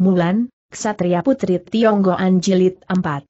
Mulan, Ksatria Putri Tionggoan Jilid 4.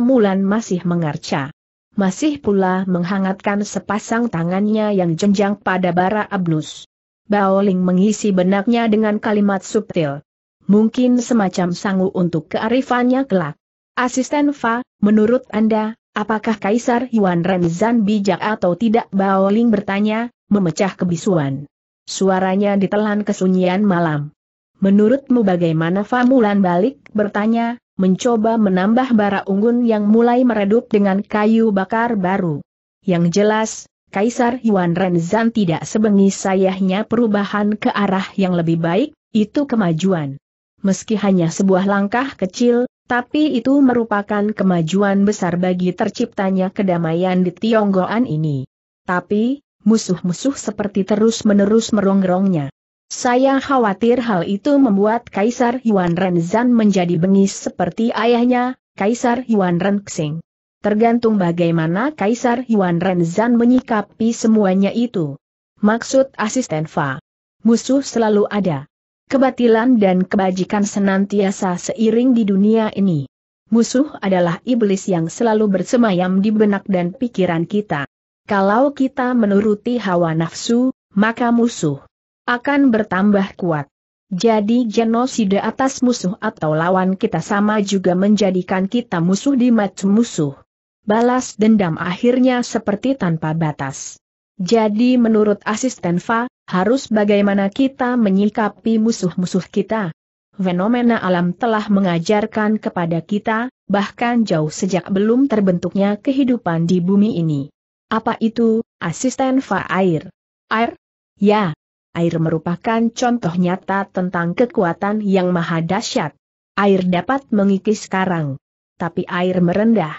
Mulan masih mengarca. Masih pula menghangatkan sepasang tangannya yang jenjang pada bara abnus. Baoling mengisi benaknya dengan kalimat subtil. Mungkin semacam sangu untuk kearifannya kelak. Asisten Fa, menurut Anda, apakah Kaisar Yuan Renzan bijak atau tidak? Baoling bertanya, memecah kebisuan. Suaranya ditelan kesunyian malam. Menurutmu bagaimana Famulan balik bertanya, mencoba menambah bara unggun yang mulai meredup dengan kayu bakar baru. Yang jelas, Kaisar Yuan Renzan tidak sebengis sayahnya perubahan ke arah yang lebih baik, itu kemajuan. Meski hanya sebuah langkah kecil, tapi itu merupakan kemajuan besar bagi terciptanya kedamaian di Tionggoan ini. Tapi, musuh-musuh seperti terus-menerus merongrongnya. Saya khawatir hal itu membuat Kaisar Yuan Renzan menjadi bengis seperti ayahnya, Kaisar Yuan Renxing. Tergantung bagaimana Kaisar Yuan Renzan menyikapi semuanya itu. Maksud asisten Fa. Musuh selalu ada. Kebatilan dan kebajikan senantiasa seiring di dunia ini. Musuh adalah iblis yang selalu bersemayam di benak dan pikiran kita. Kalau kita menuruti hawa nafsu, maka musuh akan bertambah kuat. Jadi genosida atas musuh atau lawan kita sama juga menjadikan kita musuh di mata musuh. Balas dendam akhirnya seperti tanpa batas. Jadi menurut asisten Fa, harus bagaimana kita menyikapi musuh-musuh kita? Fenomena alam telah mengajarkan kepada kita, bahkan jauh sejak belum terbentuknya kehidupan di bumi ini. Apa itu, asisten Fa air? Air? Ya, air merupakan contoh nyata tentang kekuatan yang maha dahsyat. Air dapat mengikis karang. Tapi air merendah.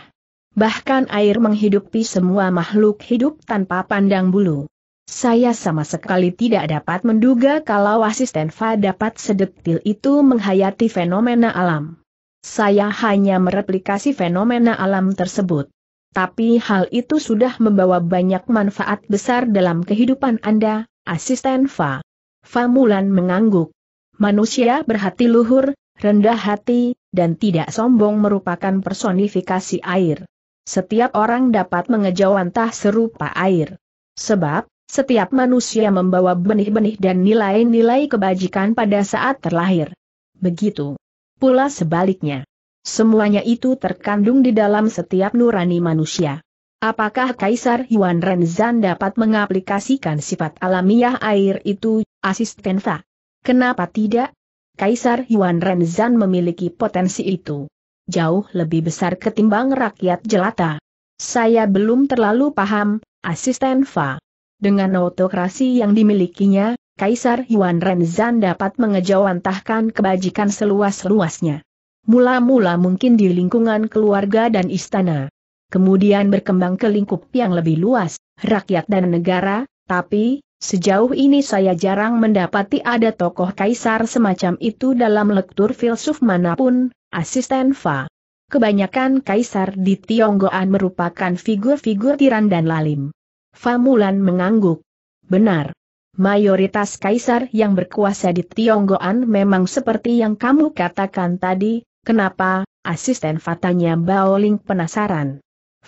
Bahkan air menghidupi semua makhluk hidup tanpa pandang bulu. Saya sama sekali tidak dapat menduga kalau asisten Fa dapat sedetil itu menghayati fenomena alam. Saya hanya mereplikasi fenomena alam tersebut. Tapi hal itu sudah membawa banyak manfaat besar dalam kehidupan Anda, Asisten Fa. Famulan mengangguk. Manusia berhati luhur, rendah hati, dan tidak sombong merupakan personifikasi air. Setiap orang dapat mengejawantah serupa air. Sebab, setiap manusia membawa benih-benih dan nilai-nilai kebajikan pada saat terlahir. Begitu. Pula sebaliknya. Semuanya itu terkandung di dalam setiap nurani manusia. Apakah Kaisar Yuan Renzan dapat mengaplikasikan sifat alamiah air itu, asisten Fa? Kenapa tidak? Kaisar Yuan Renzan memiliki potensi itu. Jauh lebih besar ketimbang rakyat jelata. Saya belum terlalu paham, asisten Fa. Dengan otokrasi yang dimilikinya, Kaisar Yuan Renzan dapat mengejawantahkan kebajikan seluas-luasnya. Mula-mula mungkin di lingkungan keluarga dan istana kemudian berkembang ke lingkup yang lebih luas, rakyat dan negara, tapi, sejauh ini saya jarang mendapati ada tokoh kaisar semacam itu dalam lektur filsuf manapun, asisten Fa. Kebanyakan kaisar di Tionggoan merupakan figur-figur tiran dan lalim. Famulan mengangguk. Benar. Mayoritas kaisar yang berkuasa di Tionggoan memang seperti yang kamu katakan tadi, kenapa, asisten Fatanya Baoling penasaran.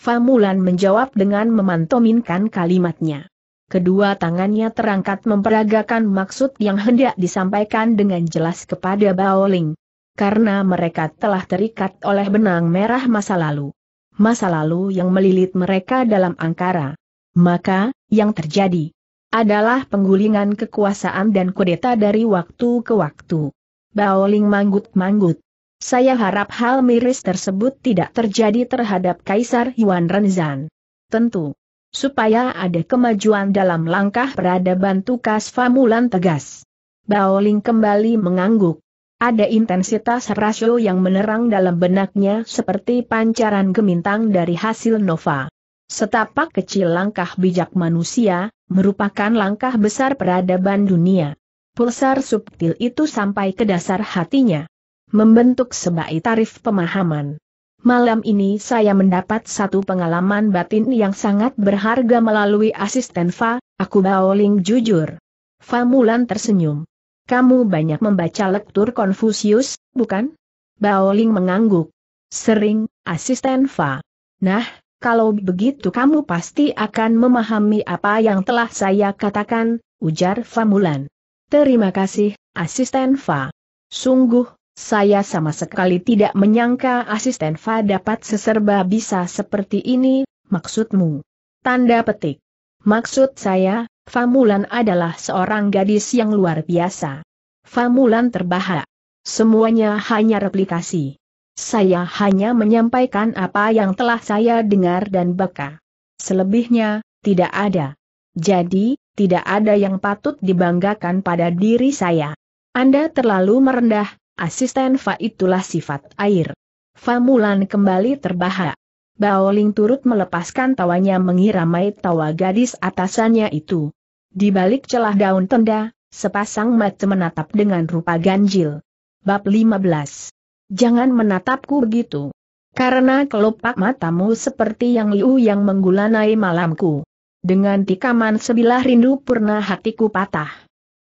Famulan menjawab dengan memantominkan kalimatnya. Kedua tangannya terangkat memperagakan maksud yang hendak disampaikan dengan jelas kepada Baoling. Karena mereka telah terikat oleh benang merah masa lalu. Masa lalu yang melilit mereka dalam angkara. Maka, yang terjadi adalah penggulingan kekuasaan dan kudeta dari waktu ke waktu. Baoling manggut-manggut. Saya harap hal miris tersebut tidak terjadi terhadap Kaisar Yuan Renzan. Tentu. Supaya ada kemajuan dalam langkah peradaban tukas Famulan tegas. Baoling kembali mengangguk. Ada intensitas rasio yang menerang dalam benaknya seperti pancaran gemintang dari hasil nova. Setapak kecil langkah bijak manusia, merupakan langkah besar peradaban dunia. Pulsar subtil itu sampai ke dasar hatinya membentuk sebaik tarif pemahaman. Malam ini saya mendapat satu pengalaman batin yang sangat berharga melalui asisten Fa, aku Baoling jujur. Fa Mulan tersenyum. Kamu banyak membaca lektur Konfusius, bukan? Baoling mengangguk. Sering, asisten Fa. Nah, kalau begitu kamu pasti akan memahami apa yang telah saya katakan, ujar Fa Mulan. Terima kasih, asisten Fa. Sungguh, saya sama sekali tidak menyangka asisten Fa dapat seserba bisa seperti ini, maksudmu. Tanda petik. Maksud saya, Famulan adalah seorang gadis yang luar biasa. Famulan terbahak. Semuanya hanya replikasi. Saya hanya menyampaikan apa yang telah saya dengar dan baca. Selebihnya, tidak ada. Jadi, tidak ada yang patut dibanggakan pada diri saya. Anda terlalu merendah, Asisten Fa itulah sifat air. Famulan kembali terbahak. Baoling turut melepaskan tawanya mengiramai tawa gadis atasannya itu. Di balik celah daun tenda, sepasang mata menatap dengan rupa ganjil. Bab 15. Jangan menatapku begitu. Karena kelopak matamu seperti yang liu yang menggulanai malamku. Dengan tikaman sebilah rindu purna hatiku patah.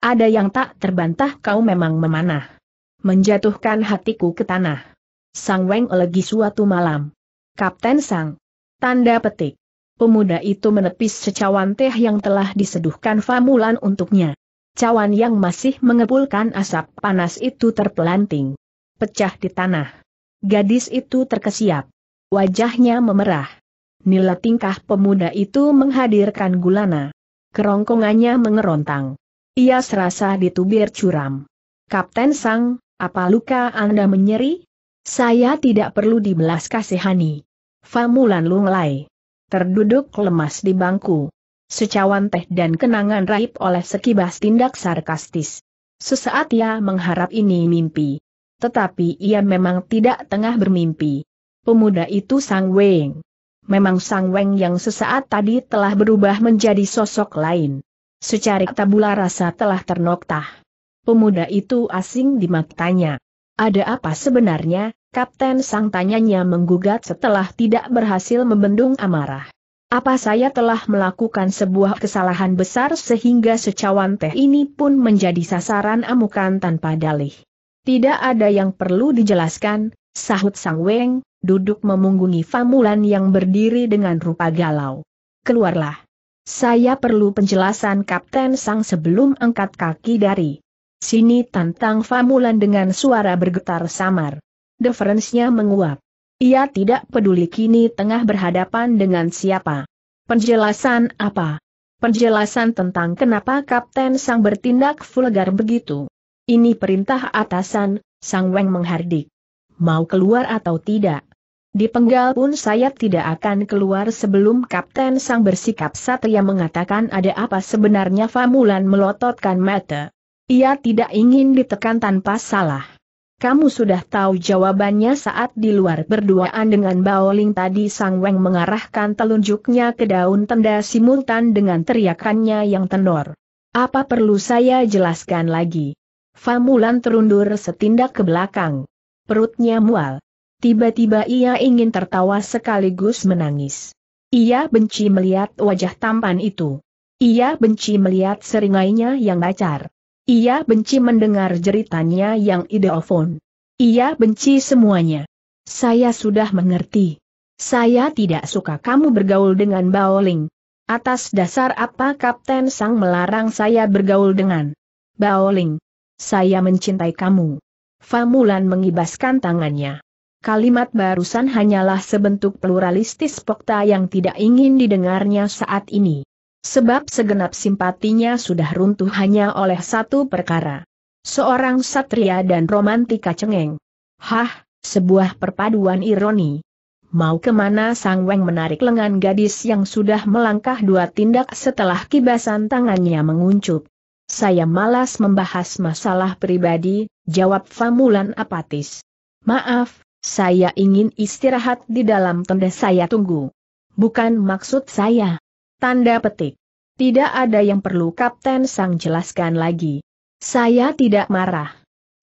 Ada yang tak terbantah kau memang memanah menjatuhkan hatiku ke tanah. Sang Weng lagi suatu malam. Kapten Sang. Tanda petik. Pemuda itu menepis secawan teh yang telah diseduhkan Famulan untuknya. Cawan yang masih mengepulkan asap panas itu terpelanting. Pecah di tanah. Gadis itu terkesiap. Wajahnya memerah. Nila tingkah pemuda itu menghadirkan gulana. Kerongkongannya mengerontang. Ia serasa ditubir curam. Kapten Sang, apa luka Anda menyeri? Saya tidak perlu dibelas kasihani. Famulan lunglai. Terduduk lemas di bangku. Secawan teh dan kenangan raib oleh sekibas tindak sarkastis. Sesaat ia mengharap ini mimpi. Tetapi ia memang tidak tengah bermimpi. Pemuda itu Sang Weng. Memang Sang Weng yang sesaat tadi telah berubah menjadi sosok lain. Secara tabula rasa telah ternoktah pemuda itu asing di matanya. Ada apa sebenarnya, Kapten Sang tanyanya menggugat setelah tidak berhasil membendung amarah. Apa saya telah melakukan sebuah kesalahan besar sehingga secawan teh ini pun menjadi sasaran amukan tanpa dalih? Tidak ada yang perlu dijelaskan, sahut Sang Weng, duduk memunggungi Famulan yang berdiri dengan rupa galau. Keluarlah. Saya perlu penjelasan Kapten Sang sebelum angkat kaki dari Sini tantang Famulan dengan suara bergetar samar. Deferensnya menguap. Ia tidak peduli kini tengah berhadapan dengan siapa. Penjelasan apa? Penjelasan tentang kenapa Kapten Sang bertindak vulgar begitu. Ini perintah atasan, Sang Weng menghardik. Mau keluar atau tidak? Dipenggal pun saya tidak akan keluar sebelum Kapten Sang bersikap satria mengatakan ada apa sebenarnya Famulan melototkan mata. Ia tidak ingin ditekan tanpa salah. Kamu sudah tahu jawabannya saat di luar berduaan dengan Baoling tadi Sang Weng mengarahkan telunjuknya ke daun tenda simultan dengan teriakannya yang tenor. Apa perlu saya jelaskan lagi? Famulan terundur setindak ke belakang. Perutnya mual. Tiba-tiba ia ingin tertawa sekaligus menangis. Ia benci melihat wajah tampan itu. Ia benci melihat seringainya yang bacar. Ia benci mendengar jeritannya yang ideofon. Ia benci semuanya. Saya sudah mengerti. Saya tidak suka kamu bergaul dengan Baoling. Atas dasar apa Kapten Sang melarang saya bergaul dengan Baoling? Saya mencintai kamu. Famulan mengibaskan tangannya. Kalimat barusan hanyalah sebentuk pluralistis pokta yang tidak ingin didengarnya saat ini. Sebab segenap simpatinya sudah runtuh hanya oleh satu perkara. Seorang satria dan romantika cengeng. Hah, sebuah perpaduan ironi. Mau kemana Sang Weng menarik lengan gadis yang sudah melangkah dua tindak setelah kibasan tangannya menguncup. Saya malas membahas masalah pribadi, jawab Famulan apatis. Maaf, saya ingin istirahat di dalam tenda saya tunggu. Bukan maksud saya. Tanda petik. Tidak ada yang perlu Kapten Sang jelaskan lagi. Saya tidak marah.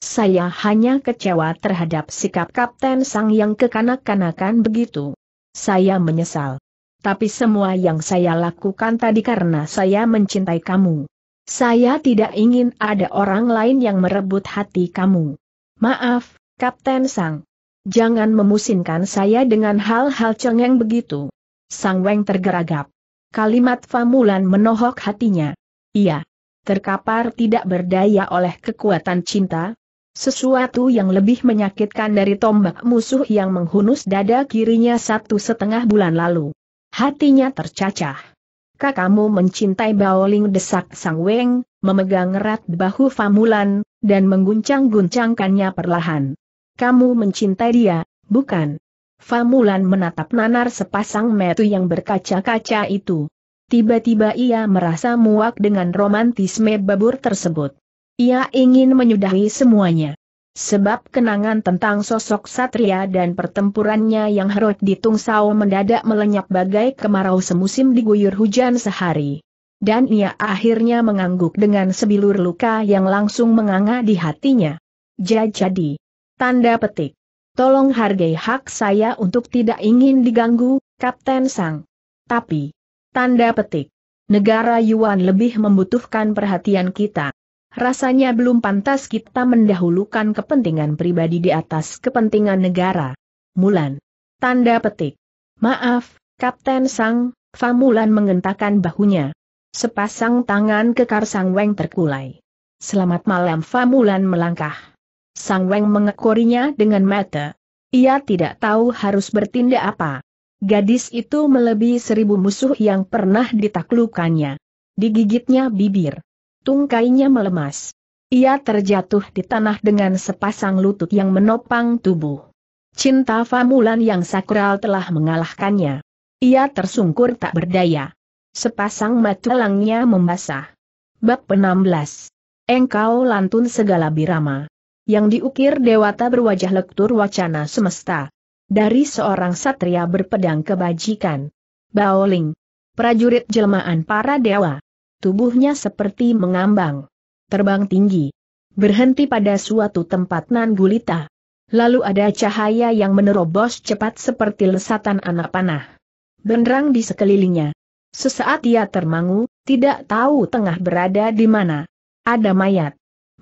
Saya hanya kecewa terhadap sikap Kapten Sang yang kekanak-kanakan begitu. Saya menyesal. Tapi semua yang saya lakukan tadi karena saya mencintai kamu. Saya tidak ingin ada orang lain yang merebut hati kamu. Maaf, Kapten Sang. Jangan memusinkan saya dengan hal-hal cengeng begitu. Sang Weng tergeragap. Kalimat Famulan menohok hatinya. Ia terkapar tidak berdaya oleh kekuatan cinta, sesuatu yang lebih menyakitkan dari tombak musuh yang menghunus dada kirinya satu setengah bulan lalu. Hatinya tercacah. Kakamu mencintai Baoling desak Sang Weng, memegang erat bahu Famulan, dan mengguncang-guncangkannya perlahan. Kamu mencintai dia, bukan? Famulan menatap nanar sepasang metu yang berkaca-kaca itu. Tiba-tiba ia merasa muak dengan romantisme babur tersebut. Ia ingin menyudahi semuanya. Sebab kenangan tentang sosok satria dan pertempurannya yang herot di Tungsao mendadak melenyap bagai kemarau semusim diguyur hujan sehari. Dan ia akhirnya mengangguk dengan sebilur luka yang langsung menganga di hatinya. Jadi, tanda petik. Tolong hargai hak saya untuk tidak ingin diganggu, Kapten Sang. Tapi, tanda petik, negara Yuan lebih membutuhkan perhatian kita. Rasanya belum pantas kita mendahulukan kepentingan pribadi di atas kepentingan negara. Mulan. Tanda petik. Maaf, Kapten Sang, Famulan mengentakkan bahunya. Sepasang tangan kekar Sang Weng terkulai. Selamat malam Famulan melangkah Sang Weng mengekorinya dengan mata. Ia tidak tahu harus bertindak apa. Gadis itu melebihi seribu musuh yang pernah ditaklukannya. Digigitnya bibir. Tungkainya melemas. Ia terjatuh di tanah dengan sepasang lutut yang menopang tubuh. Cinta Famulan yang sakral telah mengalahkannya. Ia tersungkur tak berdaya. Sepasang mata langnya membasah. Bab 16. Engkau lantun segala birama yang diukir dewata berwajah lektur wacana semesta. Dari seorang satria berpedang kebajikan. Baoling. Prajurit jelmaan para dewa. Tubuhnya seperti mengambang. Terbang tinggi. Berhenti pada suatu tempat nan gulita. Lalu ada cahaya yang menerobos cepat seperti lesatan anak panah. Benderang di sekelilingnya. Sesaat ia termangu, tidak tahu tengah berada di mana. Ada mayat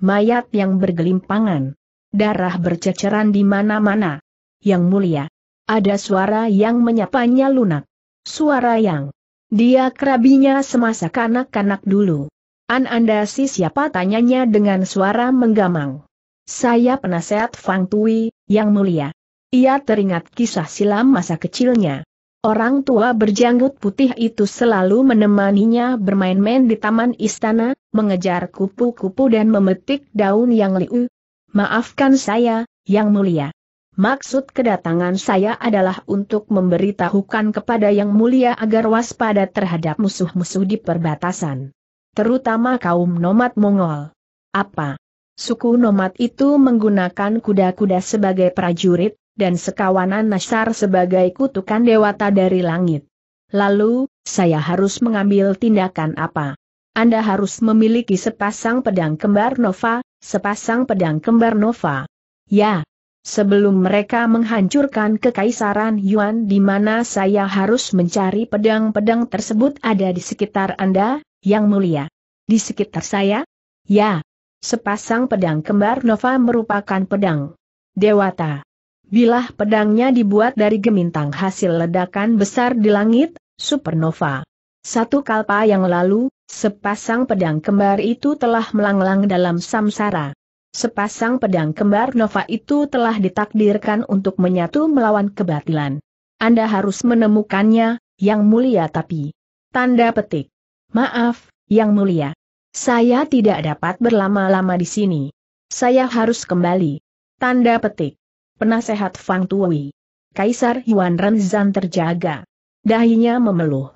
mayat yang bergelimpangan. Darah berceceran di mana-mana. Yang mulia. Ada suara yang menyapanya lunak. Suara yang. Dia kerabinya semasa kanak-kanak dulu. An Anda si siapa tanyanya dengan suara menggamang. Saya penasehat Fang Tui, yang mulia. Ia teringat kisah silam masa kecilnya. Orang tua berjanggut putih itu selalu menemaninya bermain-main di taman istana, mengejar kupu-kupu dan memetik daun yang liu. Maafkan saya, Yang Mulia. Maksud kedatangan saya adalah untuk memberitahukan kepada Yang Mulia agar waspada terhadap musuh-musuh di perbatasan. Terutama kaum nomad Mongol. Apa? Suku nomad itu menggunakan kuda-kuda sebagai prajurit, dan sekawanan nasar sebagai kutukan dewata dari langit. Lalu, saya harus mengambil tindakan apa? Anda harus memiliki sepasang pedang kembar Nova, sepasang pedang kembar Nova. Ya, Sebelum mereka menghancurkan kekaisaran Yuan di mana saya harus mencari pedang-pedang tersebut ada di sekitar Anda, Yang Mulia. Di sekitar saya? Ya. Sepasang pedang kembar Nova merupakan pedang. Dewata bilah pedangnya dibuat dari gemintang hasil ledakan besar di langit, supernova. Satu kalpa yang lalu, sepasang pedang kembar itu telah melanglang dalam samsara. Sepasang pedang kembar Nova itu telah ditakdirkan untuk menyatu melawan kebatilan. Anda harus menemukannya, yang mulia tapi... Tanda petik. Maaf, yang mulia. Saya tidak dapat berlama-lama di sini. Saya harus kembali. Tanda petik penasehat Fang Tui. Kaisar Yuan Renzan terjaga. Dahinya memeluh.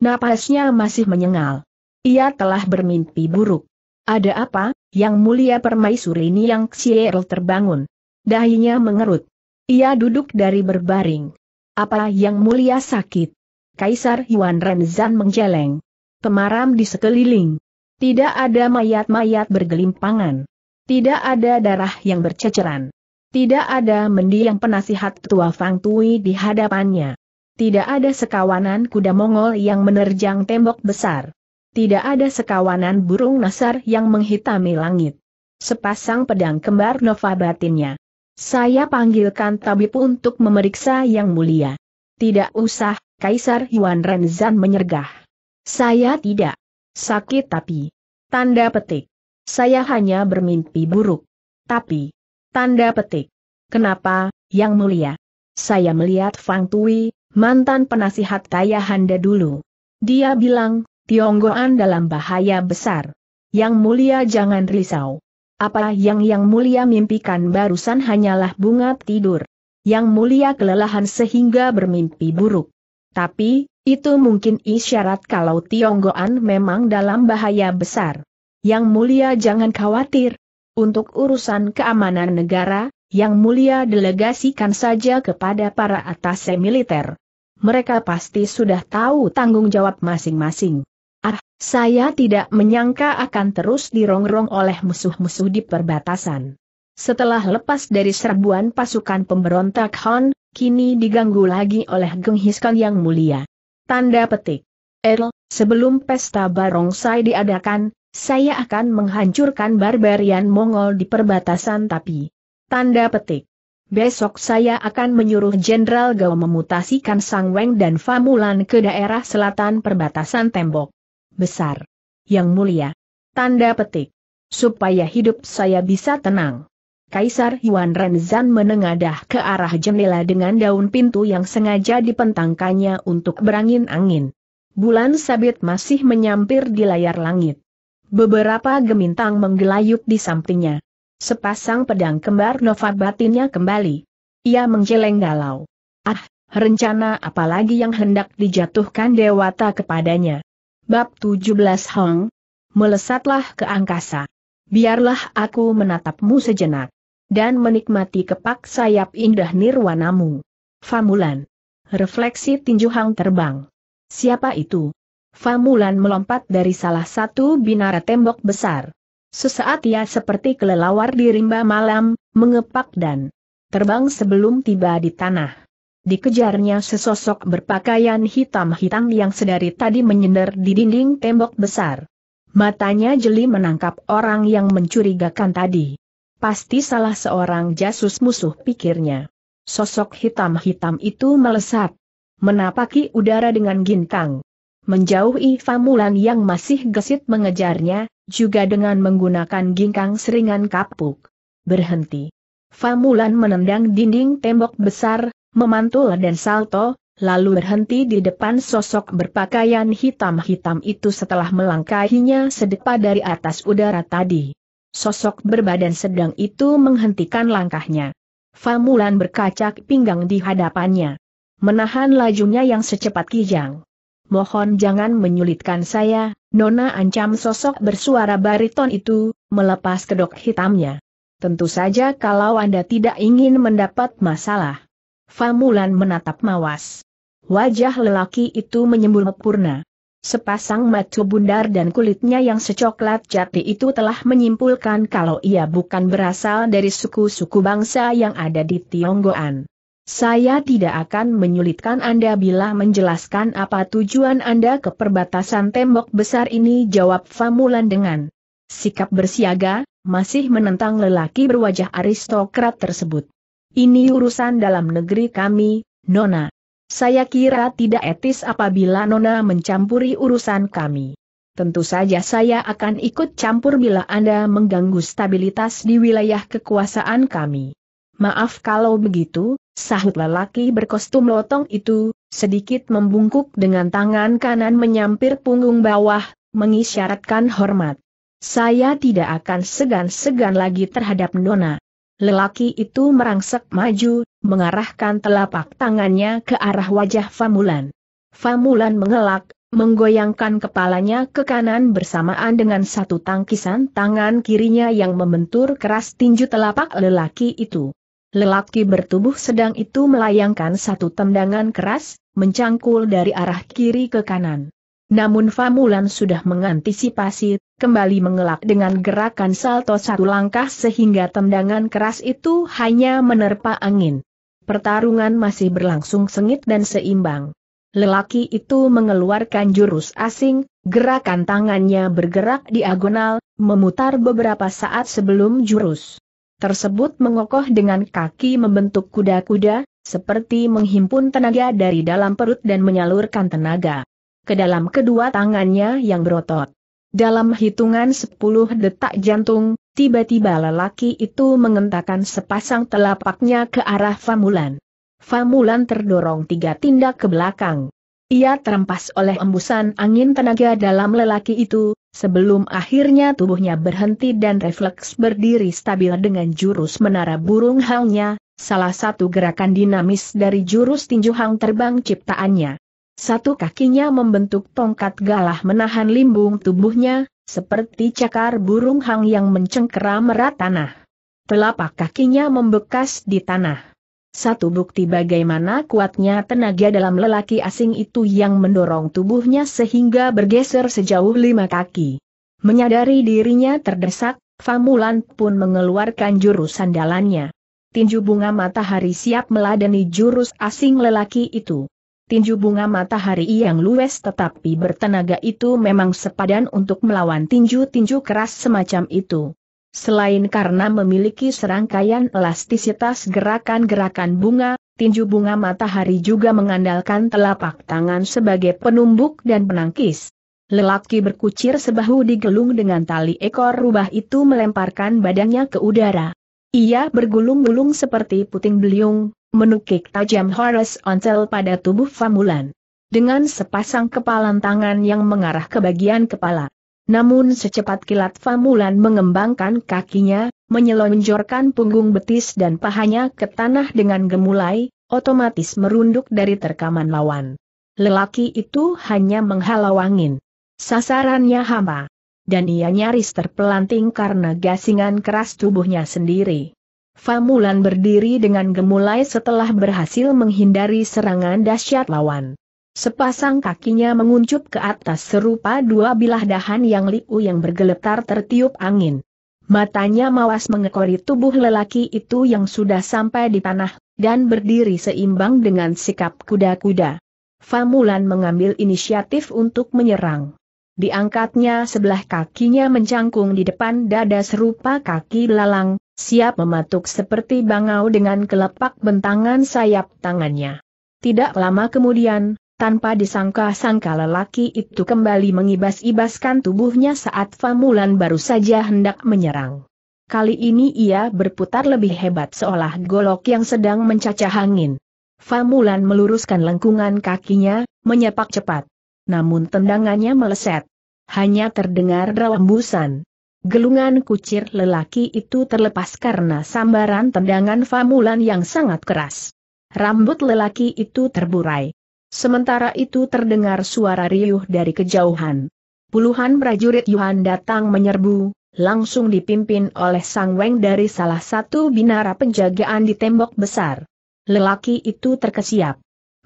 Napasnya masih menyengal. Ia telah bermimpi buruk. Ada apa, yang mulia permaisuri ini yang Xierl terbangun. Dahinya mengerut. Ia duduk dari berbaring. Apa yang mulia sakit? Kaisar Yuan Renzan menjeleng. Temaram di sekeliling. Tidak ada mayat-mayat bergelimpangan. Tidak ada darah yang berceceran. Tidak ada mendiang penasihat tua Fang Tui di hadapannya. Tidak ada sekawanan kuda Mongol yang menerjang tembok besar. Tidak ada sekawanan burung nasar yang menghitami langit. Sepasang pedang kembar nova batinnya. Saya panggilkan tabib untuk memeriksa yang mulia. Tidak usah, Kaisar Yuan Renzan menyergah. Saya tidak. Sakit tapi. Tanda petik. Saya hanya bermimpi buruk. Tapi, Tanda petik. Kenapa, Yang Mulia? Saya melihat Fang Tui, mantan penasihat Tayahanda dulu. Dia bilang, Tionggoan dalam bahaya besar. Yang Mulia jangan risau. Apa yang Yang Mulia mimpikan barusan hanyalah bunga tidur. Yang Mulia kelelahan sehingga bermimpi buruk. Tapi, itu mungkin isyarat kalau Tionggoan memang dalam bahaya besar. Yang mulia jangan khawatir, untuk urusan keamanan negara, yang mulia delegasikan saja kepada para atase militer. Mereka pasti sudah tahu tanggung jawab masing-masing. Ah, saya tidak menyangka akan terus dirongrong oleh musuh-musuh di perbatasan. Setelah lepas dari serbuan pasukan pemberontak Han, kini diganggu lagi oleh Geng Hiskan yang mulia. Tanda petik. El, sebelum pesta barongsai diadakan, saya akan menghancurkan barbarian Mongol di perbatasan tapi. Tanda petik. Besok saya akan menyuruh Jenderal Gao memutasikan Sang Weng dan Famulan ke daerah selatan perbatasan tembok. Besar. Yang mulia. Tanda petik. Supaya hidup saya bisa tenang. Kaisar Yuan Renzan menengadah ke arah jendela dengan daun pintu yang sengaja dipentangkannya untuk berangin-angin. Bulan sabit masih menyampir di layar langit. Beberapa gemintang menggelayut di sampingnya. Sepasang pedang kembar Nova batinnya kembali. Ia menjeleng galau. Ah, rencana apalagi yang hendak dijatuhkan dewata kepadanya. Bab 17 Hong, melesatlah ke angkasa. Biarlah aku menatapmu sejenak dan menikmati kepak sayap indah nirwanamu. Famulan. Refleksi tinju hang terbang. Siapa itu? Famulan melompat dari salah satu binara tembok besar. Sesaat ia seperti kelelawar di rimba malam, mengepak dan terbang sebelum tiba di tanah. Dikejarnya sesosok berpakaian hitam-hitam yang sedari tadi menyender di dinding tembok besar. Matanya jeli menangkap orang yang mencurigakan tadi. Pasti salah seorang jasus musuh pikirnya. Sosok hitam-hitam itu melesat. Menapaki udara dengan gintang menjauhi Famulan yang masih gesit mengejarnya, juga dengan menggunakan ginkang seringan kapuk. Berhenti. Famulan menendang dinding tembok besar, memantul dan salto, lalu berhenti di depan sosok berpakaian hitam-hitam itu setelah melangkahinya sedepa dari atas udara tadi. Sosok berbadan sedang itu menghentikan langkahnya. Famulan berkacak pinggang di hadapannya. Menahan lajunya yang secepat kijang mohon jangan menyulitkan saya, Nona ancam sosok bersuara bariton itu, melepas kedok hitamnya. Tentu saja kalau Anda tidak ingin mendapat masalah. Famulan menatap mawas. Wajah lelaki itu menyembul purna. Sepasang mata bundar dan kulitnya yang secoklat jati itu telah menyimpulkan kalau ia bukan berasal dari suku-suku bangsa yang ada di Tionggoan. Saya tidak akan menyulitkan Anda bila menjelaskan apa tujuan Anda ke perbatasan tembok besar ini jawab Famulan dengan sikap bersiaga, masih menentang lelaki berwajah aristokrat tersebut. Ini urusan dalam negeri kami, Nona. Saya kira tidak etis apabila Nona mencampuri urusan kami. Tentu saja saya akan ikut campur bila Anda mengganggu stabilitas di wilayah kekuasaan kami. Maaf kalau begitu, Sahut lelaki berkostum lotong itu, sedikit membungkuk dengan tangan kanan menyampir punggung bawah, mengisyaratkan hormat. Saya tidak akan segan-segan lagi terhadap Nona. Lelaki itu merangsek maju, mengarahkan telapak tangannya ke arah wajah Famulan. Famulan mengelak, menggoyangkan kepalanya ke kanan bersamaan dengan satu tangkisan tangan kirinya yang membentur keras tinju telapak lelaki itu. Lelaki bertubuh sedang itu melayangkan satu tendangan keras, mencangkul dari arah kiri ke kanan. Namun Famulan sudah mengantisipasi, kembali mengelak dengan gerakan salto satu langkah sehingga tendangan keras itu hanya menerpa angin. Pertarungan masih berlangsung sengit dan seimbang. Lelaki itu mengeluarkan jurus asing, gerakan tangannya bergerak diagonal, memutar beberapa saat sebelum jurus tersebut mengokoh dengan kaki membentuk kuda-kuda, seperti menghimpun tenaga dari dalam perut dan menyalurkan tenaga ke dalam kedua tangannya yang berotot. Dalam hitungan sepuluh detak jantung, tiba-tiba lelaki itu mengentakkan sepasang telapaknya ke arah Famulan. Famulan terdorong tiga tindak ke belakang. Ia terempas oleh embusan angin tenaga dalam lelaki itu, sebelum akhirnya tubuhnya berhenti dan refleks berdiri stabil dengan jurus menara burung hangnya, salah satu gerakan dinamis dari jurus tinju hang terbang ciptaannya. Satu kakinya membentuk tongkat galah menahan limbung tubuhnya, seperti cakar burung hang yang mencengkeram merat tanah. Telapak kakinya membekas di tanah. Satu bukti bagaimana kuatnya tenaga dalam lelaki asing itu yang mendorong tubuhnya sehingga bergeser sejauh lima kaki. Menyadari dirinya terdesak, Famulan pun mengeluarkan jurus sandalannya. Tinju bunga matahari siap meladeni jurus asing lelaki itu. Tinju bunga matahari yang luwes tetapi bertenaga itu memang sepadan untuk melawan tinju-tinju keras semacam itu. Selain karena memiliki serangkaian elastisitas gerakan-gerakan bunga, tinju bunga matahari juga mengandalkan telapak tangan sebagai penumbuk dan penangkis. Lelaki berkucir sebahu digelung dengan tali ekor rubah itu melemparkan badannya ke udara. Ia bergulung-gulung seperti puting beliung, menukik tajam Horace Oncel pada tubuh Famulan. Dengan sepasang kepalan tangan yang mengarah ke bagian kepala. Namun secepat kilat Famulan mengembangkan kakinya, menyelonjorkan punggung betis dan pahanya ke tanah dengan gemulai, otomatis merunduk dari terkaman lawan. Lelaki itu hanya menghalau angin. Sasarannya hama. Dan ia nyaris terpelanting karena gasingan keras tubuhnya sendiri. Famulan berdiri dengan gemulai setelah berhasil menghindari serangan dahsyat lawan. Sepasang kakinya menguncup ke atas serupa dua bilah dahan yang liu yang bergeletar tertiup angin. Matanya mawas mengekori tubuh lelaki itu yang sudah sampai di tanah, dan berdiri seimbang dengan sikap kuda-kuda. Famulan mengambil inisiatif untuk menyerang. Diangkatnya sebelah kakinya mencangkung di depan dada serupa kaki lalang, siap mematuk seperti bangau dengan kelepak bentangan sayap tangannya. Tidak lama kemudian, tanpa disangka-sangka lelaki itu kembali mengibas-ibaskan tubuhnya saat Famulan baru saja hendak menyerang. Kali ini ia berputar lebih hebat seolah golok yang sedang mencacah angin. Famulan meluruskan lengkungan kakinya, menyepak cepat. Namun tendangannya meleset. Hanya terdengar rembusan. Gelungan kucir lelaki itu terlepas karena sambaran tendangan Famulan yang sangat keras. Rambut lelaki itu terburai Sementara itu terdengar suara riuh dari kejauhan. Puluhan prajurit Yuhan datang menyerbu, langsung dipimpin oleh Sang Weng dari salah satu binara penjagaan di tembok besar. Lelaki itu terkesiap.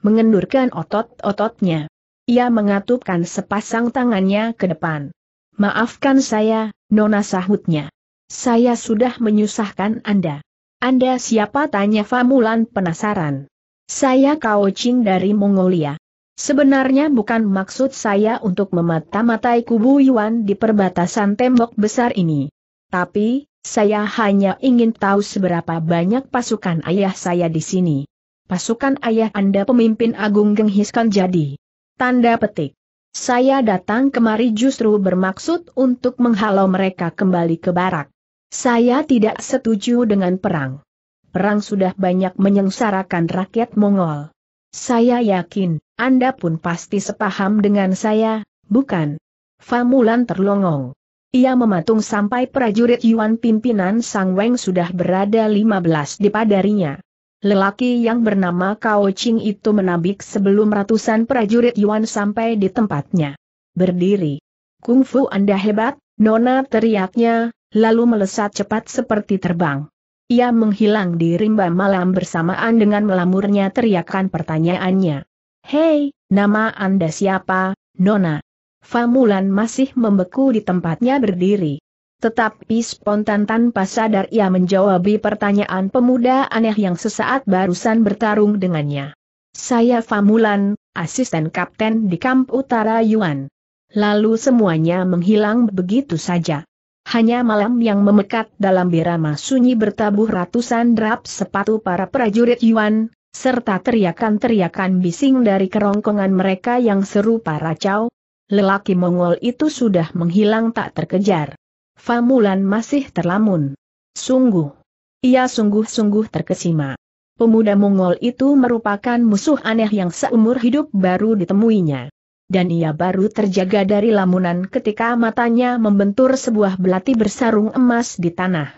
Mengendurkan otot-ototnya. Ia mengatupkan sepasang tangannya ke depan. Maafkan saya, Nona sahutnya. Saya sudah menyusahkan Anda. Anda siapa tanya Famulan penasaran. Saya Kao Ching dari Mongolia. Sebenarnya bukan maksud saya untuk memata-matai kubu Yuan di perbatasan tembok besar ini. Tapi, saya hanya ingin tahu seberapa banyak pasukan ayah saya di sini. Pasukan ayah Anda pemimpin Agung Genghiskan jadi. Tanda petik. Saya datang kemari justru bermaksud untuk menghalau mereka kembali ke barak. Saya tidak setuju dengan perang perang sudah banyak menyengsarakan rakyat Mongol. Saya yakin, Anda pun pasti sepaham dengan saya, bukan? Famulan terlongong. Ia mematung sampai prajurit Yuan pimpinan Sang Weng sudah berada 15 di padarinya. Lelaki yang bernama Kao Ching itu menabik sebelum ratusan prajurit Yuan sampai di tempatnya. Berdiri. Kungfu Anda hebat, Nona teriaknya, lalu melesat cepat seperti terbang. Ia menghilang di rimba malam bersamaan dengan melamurnya teriakan pertanyaannya. Hei, nama Anda siapa, Nona? Famulan masih membeku di tempatnya berdiri. Tetapi spontan tanpa sadar ia menjawabi pertanyaan pemuda aneh yang sesaat barusan bertarung dengannya. Saya Famulan, asisten kapten di kamp utara Yuan. Lalu semuanya menghilang begitu saja hanya malam yang memekat dalam birama sunyi bertabuh ratusan drap sepatu para prajurit Yuan, serta teriakan-teriakan bising dari kerongkongan mereka yang serupa racau, lelaki Mongol itu sudah menghilang tak terkejar. Famulan masih terlamun. Sungguh. Ia sungguh-sungguh terkesima. Pemuda Mongol itu merupakan musuh aneh yang seumur hidup baru ditemuinya dan ia baru terjaga dari lamunan ketika matanya membentur sebuah belati bersarung emas di tanah.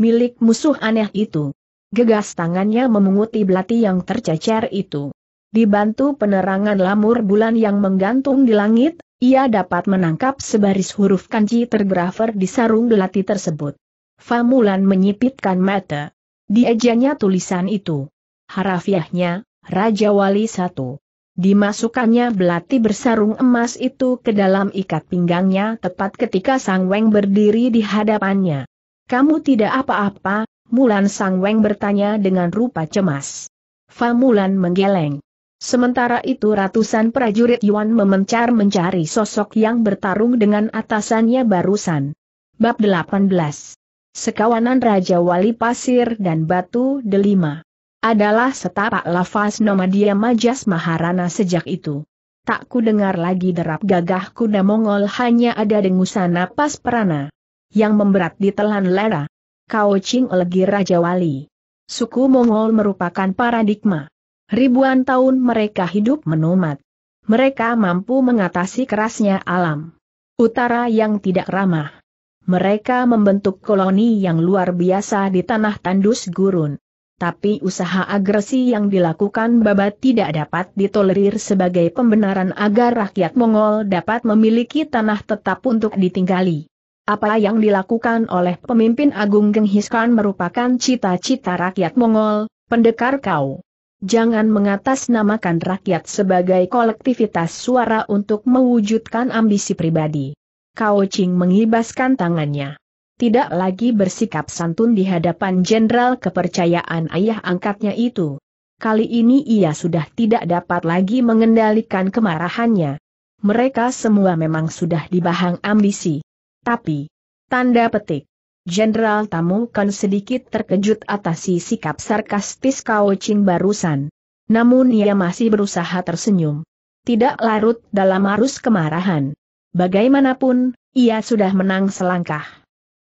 Milik musuh aneh itu. Gegas tangannya memunguti belati yang tercecer itu. Dibantu penerangan lamur bulan yang menggantung di langit, ia dapat menangkap sebaris huruf kanji tergrafer di sarung belati tersebut. Famulan menyipitkan mata. Di tulisan itu. Harafiahnya, Raja Wali satu. Dimasukkannya belati bersarung emas itu ke dalam ikat pinggangnya tepat ketika Sang Weng berdiri di hadapannya. Kamu tidak apa-apa, Mulan Sang Weng bertanya dengan rupa cemas. Fa Mulan menggeleng. Sementara itu ratusan prajurit Yuan memencar mencari sosok yang bertarung dengan atasannya barusan. Bab 18 Sekawanan Raja Wali Pasir dan Batu Delima adalah setapak lafaz nomadia majas maharana sejak itu. Tak ku dengar lagi derap gagah kuda Mongol hanya ada dengusan napas perana. Yang memberat di telan lera. Kau Ching legi Raja Wali. Suku Mongol merupakan paradigma. Ribuan tahun mereka hidup menumat Mereka mampu mengatasi kerasnya alam. Utara yang tidak ramah. Mereka membentuk koloni yang luar biasa di tanah tandus gurun tapi usaha agresi yang dilakukan Babat tidak dapat ditolerir sebagai pembenaran agar rakyat Mongol dapat memiliki tanah tetap untuk ditinggali. Apa yang dilakukan oleh pemimpin Agung Genghis Khan merupakan cita-cita rakyat Mongol, pendekar kau. Jangan mengatasnamakan rakyat sebagai kolektivitas suara untuk mewujudkan ambisi pribadi. Kau Ching mengibaskan tangannya tidak lagi bersikap santun di hadapan jenderal kepercayaan ayah angkatnya itu. Kali ini ia sudah tidak dapat lagi mengendalikan kemarahannya. Mereka semua memang sudah dibahang ambisi. Tapi, tanda petik, Jenderal Tamu kan sedikit terkejut atas si sikap sarkastis Kao Ching barusan. Namun ia masih berusaha tersenyum. Tidak larut dalam arus kemarahan. Bagaimanapun, ia sudah menang selangkah.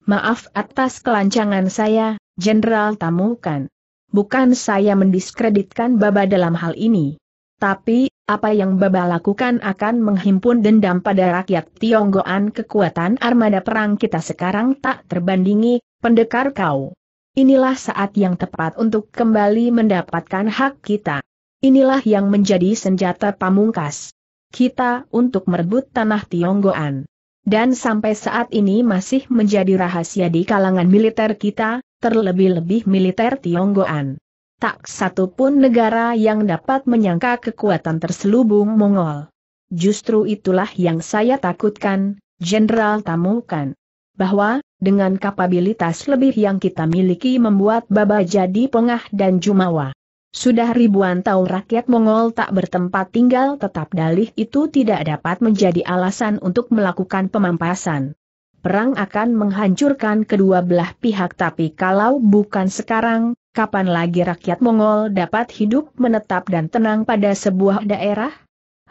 Maaf atas kelancangan saya, Jenderal Tamukan. Bukan saya mendiskreditkan Baba dalam hal ini. Tapi, apa yang Baba lakukan akan menghimpun dendam pada rakyat Tionggoan kekuatan armada perang kita sekarang tak terbandingi, pendekar kau. Inilah saat yang tepat untuk kembali mendapatkan hak kita. Inilah yang menjadi senjata pamungkas kita untuk merebut tanah Tionggoan dan sampai saat ini masih menjadi rahasia di kalangan militer kita, terlebih-lebih militer Tionggoan. Tak satu pun negara yang dapat menyangka kekuatan terselubung Mongol. Justru itulah yang saya takutkan, Jenderal Tamukan. Bahwa, dengan kapabilitas lebih yang kita miliki membuat Baba jadi pengah dan jumawa. Sudah ribuan tahun rakyat Mongol tak bertempat tinggal tetap dalih itu tidak dapat menjadi alasan untuk melakukan pemampasan. Perang akan menghancurkan kedua belah pihak tapi kalau bukan sekarang, kapan lagi rakyat Mongol dapat hidup menetap dan tenang pada sebuah daerah?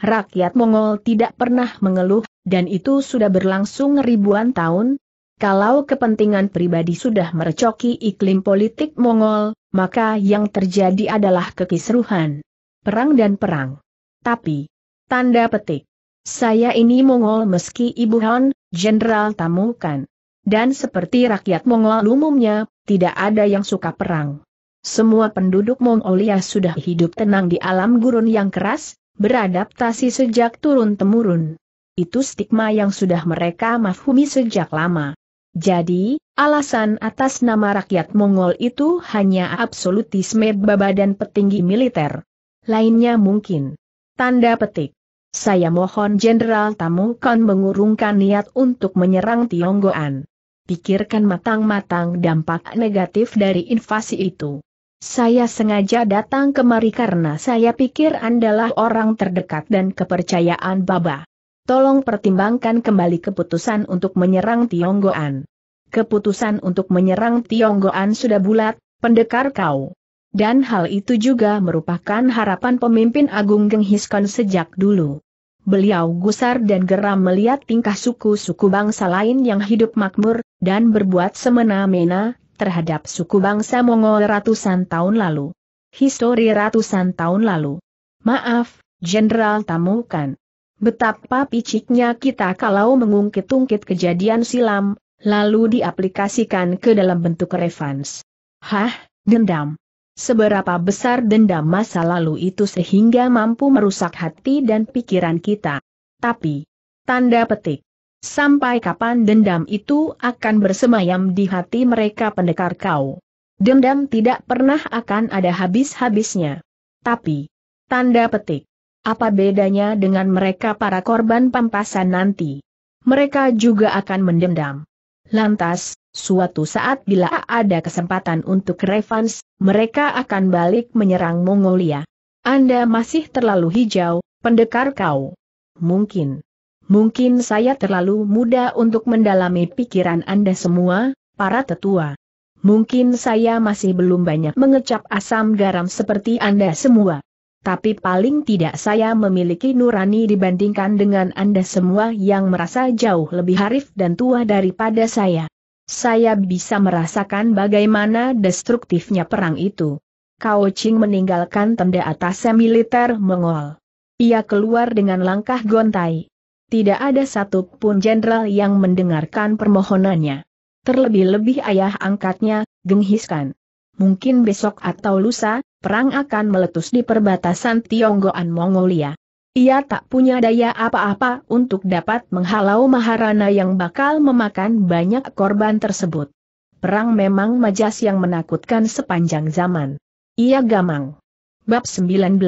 Rakyat Mongol tidak pernah mengeluh, dan itu sudah berlangsung ribuan tahun, kalau kepentingan pribadi sudah merecoki iklim politik Mongol, maka yang terjadi adalah kekisruhan. Perang dan perang. Tapi, tanda petik. Saya ini Mongol meski Ibu Han, Jenderal Tamukan. Dan seperti rakyat Mongol umumnya, tidak ada yang suka perang. Semua penduduk Mongolia sudah hidup tenang di alam gurun yang keras, beradaptasi sejak turun-temurun. Itu stigma yang sudah mereka mafhumi sejak lama. Jadi, alasan atas nama rakyat Mongol itu hanya absolutisme Baba dan petinggi militer. Lainnya mungkin. Tanda petik. Saya mohon Jenderal Tamungkan mengurungkan niat untuk menyerang Tionggoan. Pikirkan matang-matang dampak negatif dari invasi itu. Saya sengaja datang kemari karena saya pikir andalah orang terdekat dan kepercayaan Baba tolong pertimbangkan kembali keputusan untuk menyerang Tionggoan. Keputusan untuk menyerang Tionggoan sudah bulat, pendekar kau. Dan hal itu juga merupakan harapan pemimpin Agung Genghiskon sejak dulu. Beliau gusar dan geram melihat tingkah suku-suku bangsa lain yang hidup makmur, dan berbuat semena-mena, terhadap suku bangsa Mongol ratusan tahun lalu. Histori ratusan tahun lalu. Maaf, Jenderal Tamukan. Betapa piciknya kita kalau mengungkit-ungkit kejadian silam, lalu diaplikasikan ke dalam bentuk revans. Hah, dendam. Seberapa besar dendam masa lalu itu sehingga mampu merusak hati dan pikiran kita. Tapi, tanda petik. Sampai kapan dendam itu akan bersemayam di hati mereka pendekar kau? Dendam tidak pernah akan ada habis-habisnya. Tapi, tanda petik. Apa bedanya dengan mereka para korban pampasan nanti? Mereka juga akan mendendam. Lantas, suatu saat bila ada kesempatan untuk revans, mereka akan balik menyerang Mongolia. Anda masih terlalu hijau, pendekar kau. Mungkin. Mungkin saya terlalu muda untuk mendalami pikiran Anda semua, para tetua. Mungkin saya masih belum banyak mengecap asam garam seperti Anda semua tapi paling tidak saya memiliki nurani dibandingkan dengan Anda semua yang merasa jauh lebih harif dan tua daripada saya. Saya bisa merasakan bagaimana destruktifnya perang itu. Kao Ching meninggalkan tenda atasnya militer Mongol. Ia keluar dengan langkah gontai. Tidak ada satupun jenderal yang mendengarkan permohonannya. Terlebih-lebih ayah angkatnya, genghiskan. Mungkin besok atau lusa, perang akan meletus di perbatasan Tionggoan Mongolia. Ia tak punya daya apa-apa untuk dapat menghalau Maharana yang bakal memakan banyak korban tersebut. Perang memang majas yang menakutkan sepanjang zaman. Ia gamang. Bab 19.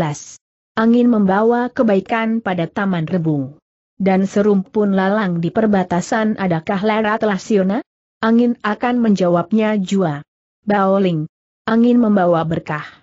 Angin membawa kebaikan pada Taman Rebung. Dan serumpun lalang di perbatasan adakah lera telah siona? Angin akan menjawabnya jua. Baoling. Angin membawa berkah.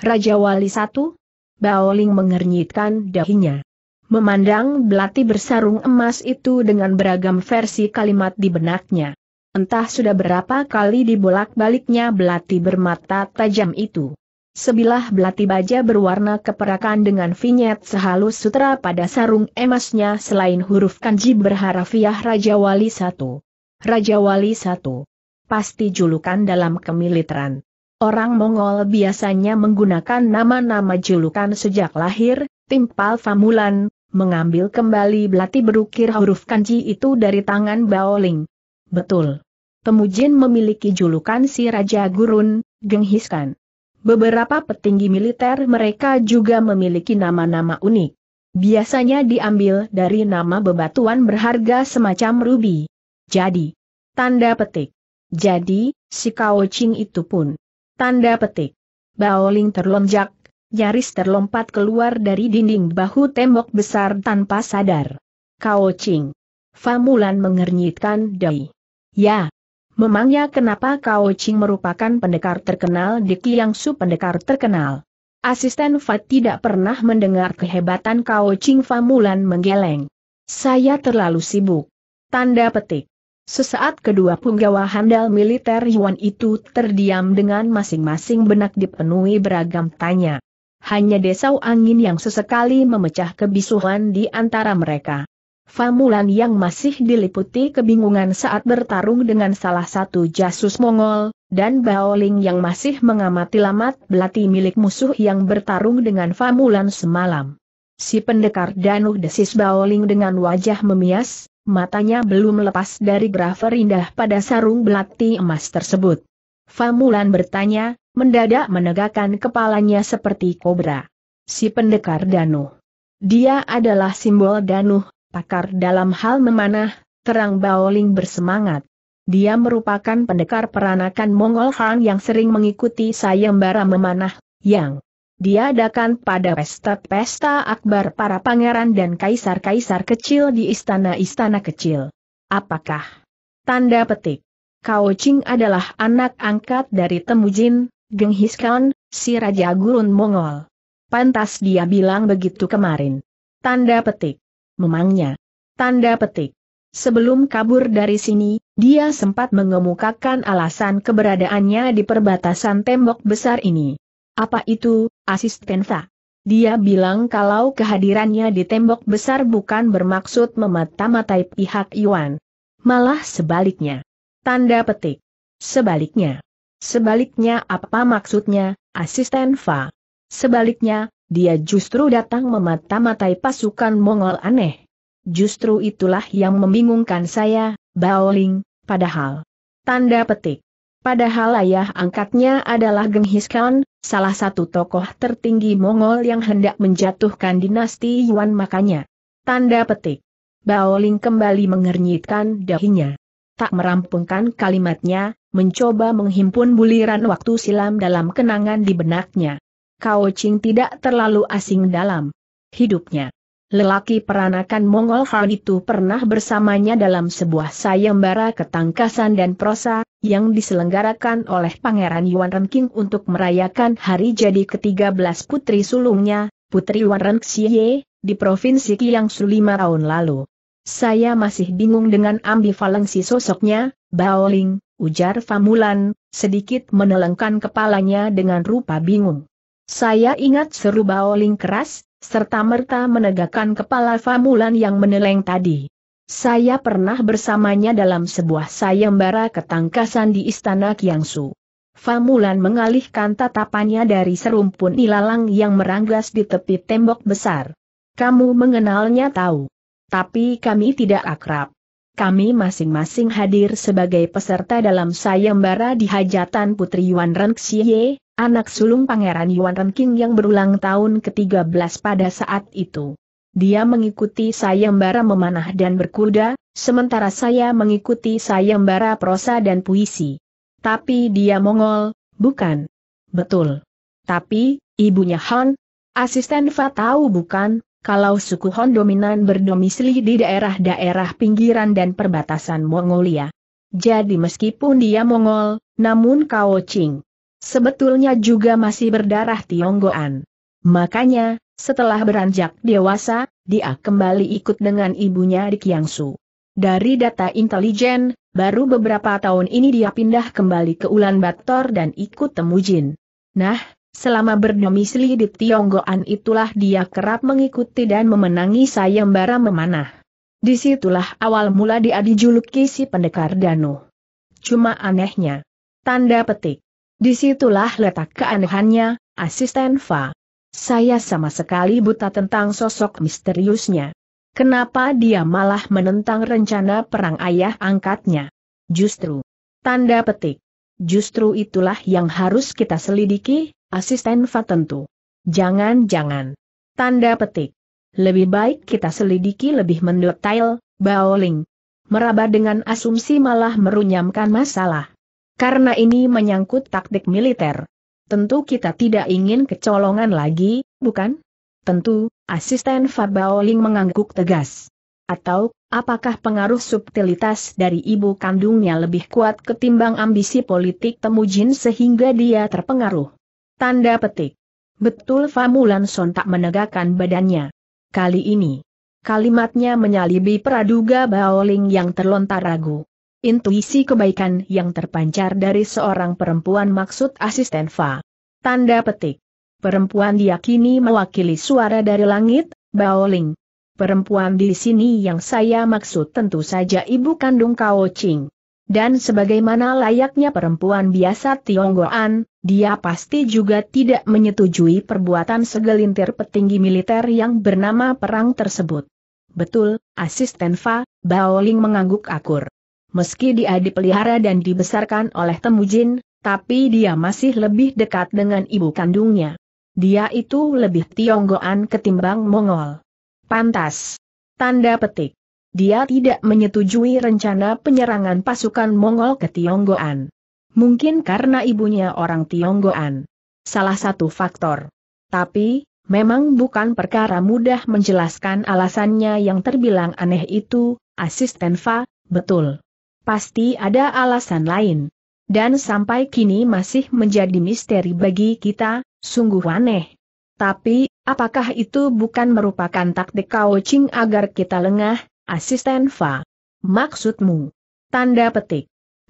Raja Wali satu? Baoling mengernyitkan dahinya. Memandang belati bersarung emas itu dengan beragam versi kalimat di benaknya. Entah sudah berapa kali dibolak-baliknya belati bermata tajam itu. Sebilah belati baja berwarna keperakan dengan vinyet sehalus sutra pada sarung emasnya selain huruf kanji berharafiah Raja Wali satu. Raja Wali satu. Pasti julukan dalam kemiliteran. Orang Mongol biasanya menggunakan nama-nama julukan sejak lahir, timpal famulan, mengambil kembali belati berukir huruf kanji itu dari tangan Baoling. Betul. Temujin memiliki julukan si Raja Gurun, Genghiskan. Beberapa petinggi militer mereka juga memiliki nama-nama unik. Biasanya diambil dari nama bebatuan berharga semacam rubi. Jadi, tanda petik. Jadi, si Kao Ching itu pun Tanda petik. Baoling terlonjak, nyaris terlompat keluar dari dinding bahu tembok besar tanpa sadar. Kao Ching. Famulan mengernyitkan dai. Ya. Memangnya kenapa Kao Ching merupakan pendekar terkenal di Kiangsu pendekar terkenal? Asisten Fat tidak pernah mendengar kehebatan Kao Ching Famulan menggeleng. Saya terlalu sibuk. Tanda petik. Sesaat kedua punggawa handal militer Yuan itu terdiam dengan masing-masing benak dipenuhi beragam tanya. Hanya desau angin yang sesekali memecah kebisuhan di antara mereka. Famulan yang masih diliputi kebingungan saat bertarung dengan salah satu jasus Mongol, dan Baoling yang masih mengamati lamat belati milik musuh yang bertarung dengan Famulan semalam. Si pendekar Danuh desis Baoling dengan wajah memias, matanya belum lepas dari grafer indah pada sarung belati emas tersebut. Famulan bertanya, mendadak menegakkan kepalanya seperti kobra. Si pendekar danu. Dia adalah simbol danu, pakar dalam hal memanah, terang Baoling bersemangat. Dia merupakan pendekar peranakan Mongol Khan yang sering mengikuti sayembara memanah, yang diadakan pada pesta-pesta akbar para pangeran dan kaisar-kaisar kecil di istana-istana kecil. Apakah? Tanda petik. Kao Ching adalah anak angkat dari Temujin, Genghis Khan, si Raja Gurun Mongol. Pantas dia bilang begitu kemarin. Tanda petik. Memangnya. Tanda petik. Sebelum kabur dari sini, dia sempat mengemukakan alasan keberadaannya di perbatasan tembok besar ini. Apa itu, Asisten Fa, Dia bilang kalau kehadirannya di tembok besar bukan bermaksud memata-matai pihak Yuan. Malah sebaliknya. Tanda petik. Sebaliknya. Sebaliknya apa maksudnya, asisten Fa? Sebaliknya, dia justru datang memata-matai pasukan Mongol aneh. Justru itulah yang membingungkan saya, Baoling, padahal. Tanda petik. Padahal ayah angkatnya adalah Genghis Khan, salah satu tokoh tertinggi Mongol yang hendak menjatuhkan dinasti Yuan makanya. Tanda petik. Baoling kembali mengernyitkan dahinya. Tak merampungkan kalimatnya, mencoba menghimpun buliran waktu silam dalam kenangan di benaknya. Kao Ching tidak terlalu asing dalam hidupnya. Lelaki peranakan Mongol Han itu pernah bersamanya dalam sebuah sayembara ketangkasan dan prosa, yang diselenggarakan oleh Pangeran Yuan Renking untuk merayakan hari jadi ke-13 putri sulungnya, Putri Yuan Renxie, di Provinsi Kiangsu lima tahun lalu. Saya masih bingung dengan ambivalensi sosoknya, Baoling, ujar Famulan, sedikit menelengkan kepalanya dengan rupa bingung. Saya ingat seru Baoling keras, serta merta menegakkan kepala Famulan yang meneleng tadi. Saya pernah bersamanya dalam sebuah sayembara ketangkasan di Istana Kiangsu. Famulan mengalihkan tatapannya dari serumpun ilalang yang meranggas di tepi tembok besar. Kamu mengenalnya tahu. Tapi kami tidak akrab. Kami masing-masing hadir sebagai peserta dalam sayembara di hajatan Putri Yuan Renxie, anak sulung Pangeran Yuan Renqing yang berulang tahun ke-13 pada saat itu. Dia mengikuti sayembara memanah dan berkuda, sementara saya mengikuti sayembara prosa dan puisi. Tapi dia Mongol, bukan? Betul. Tapi, ibunya Han, asisten Fa tahu bukan, kalau suku Han dominan berdomisili di daerah-daerah pinggiran dan perbatasan Mongolia. Jadi meskipun dia Mongol, namun Kao Ching sebetulnya juga masih berdarah Tionggoan. Makanya, setelah beranjak dewasa, dia kembali ikut dengan ibunya di Kiangsu. Dari data intelijen, baru beberapa tahun ini dia pindah kembali ke Ulan Bator dan ikut Temujin. Nah, selama berdomisili di Tionggoan itulah dia kerap mengikuti dan memenangi sayembara memanah. Disitulah awal mula dia dijuluki si pendekar Danu. Cuma anehnya. Tanda petik. Disitulah letak keanehannya, asisten Fa. Saya sama sekali buta tentang sosok misteriusnya. Kenapa dia malah menentang rencana perang ayah angkatnya? Justru. Tanda petik. Justru itulah yang harus kita selidiki, asisten Fatentu. Jangan-jangan. Tanda petik. Lebih baik kita selidiki lebih mendetail, Baoling. Meraba dengan asumsi malah merunyamkan masalah. Karena ini menyangkut taktik militer, Tentu kita tidak ingin kecolongan lagi, bukan? Tentu, asisten Fabaoling mengangguk tegas. Atau, apakah pengaruh subtilitas dari ibu kandungnya lebih kuat ketimbang ambisi politik Temujin sehingga dia terpengaruh? Tanda petik. Betul Famulan Son tak menegakkan badannya. Kali ini. Kalimatnya menyalibi praduga Baoling yang terlontar ragu. Intuisi kebaikan yang terpancar dari seorang perempuan maksud asisten Fa. Tanda petik. Perempuan diyakini mewakili suara dari langit, Baoling. Perempuan di sini yang saya maksud tentu saja ibu kandung Kao Ching. Dan sebagaimana layaknya perempuan biasa Tionggoan, dia pasti juga tidak menyetujui perbuatan segelintir petinggi militer yang bernama perang tersebut. Betul, asisten Fa, Baoling mengangguk akur. Meski dia dipelihara dan dibesarkan oleh Temujin, tapi dia masih lebih dekat dengan ibu kandungnya. Dia itu lebih Tionggoan ketimbang Mongol. Pantas. Tanda petik. Dia tidak menyetujui rencana penyerangan pasukan Mongol ke Tionggoan. Mungkin karena ibunya orang Tionggoan. Salah satu faktor. Tapi, memang bukan perkara mudah menjelaskan alasannya yang terbilang aneh itu, asisten Fa, betul. Pasti ada alasan lain. Dan sampai kini masih menjadi misteri bagi kita, sungguh aneh. Tapi, apakah itu bukan merupakan taktik coaching agar kita lengah, asisten Fa? Maksudmu? Tanda petik.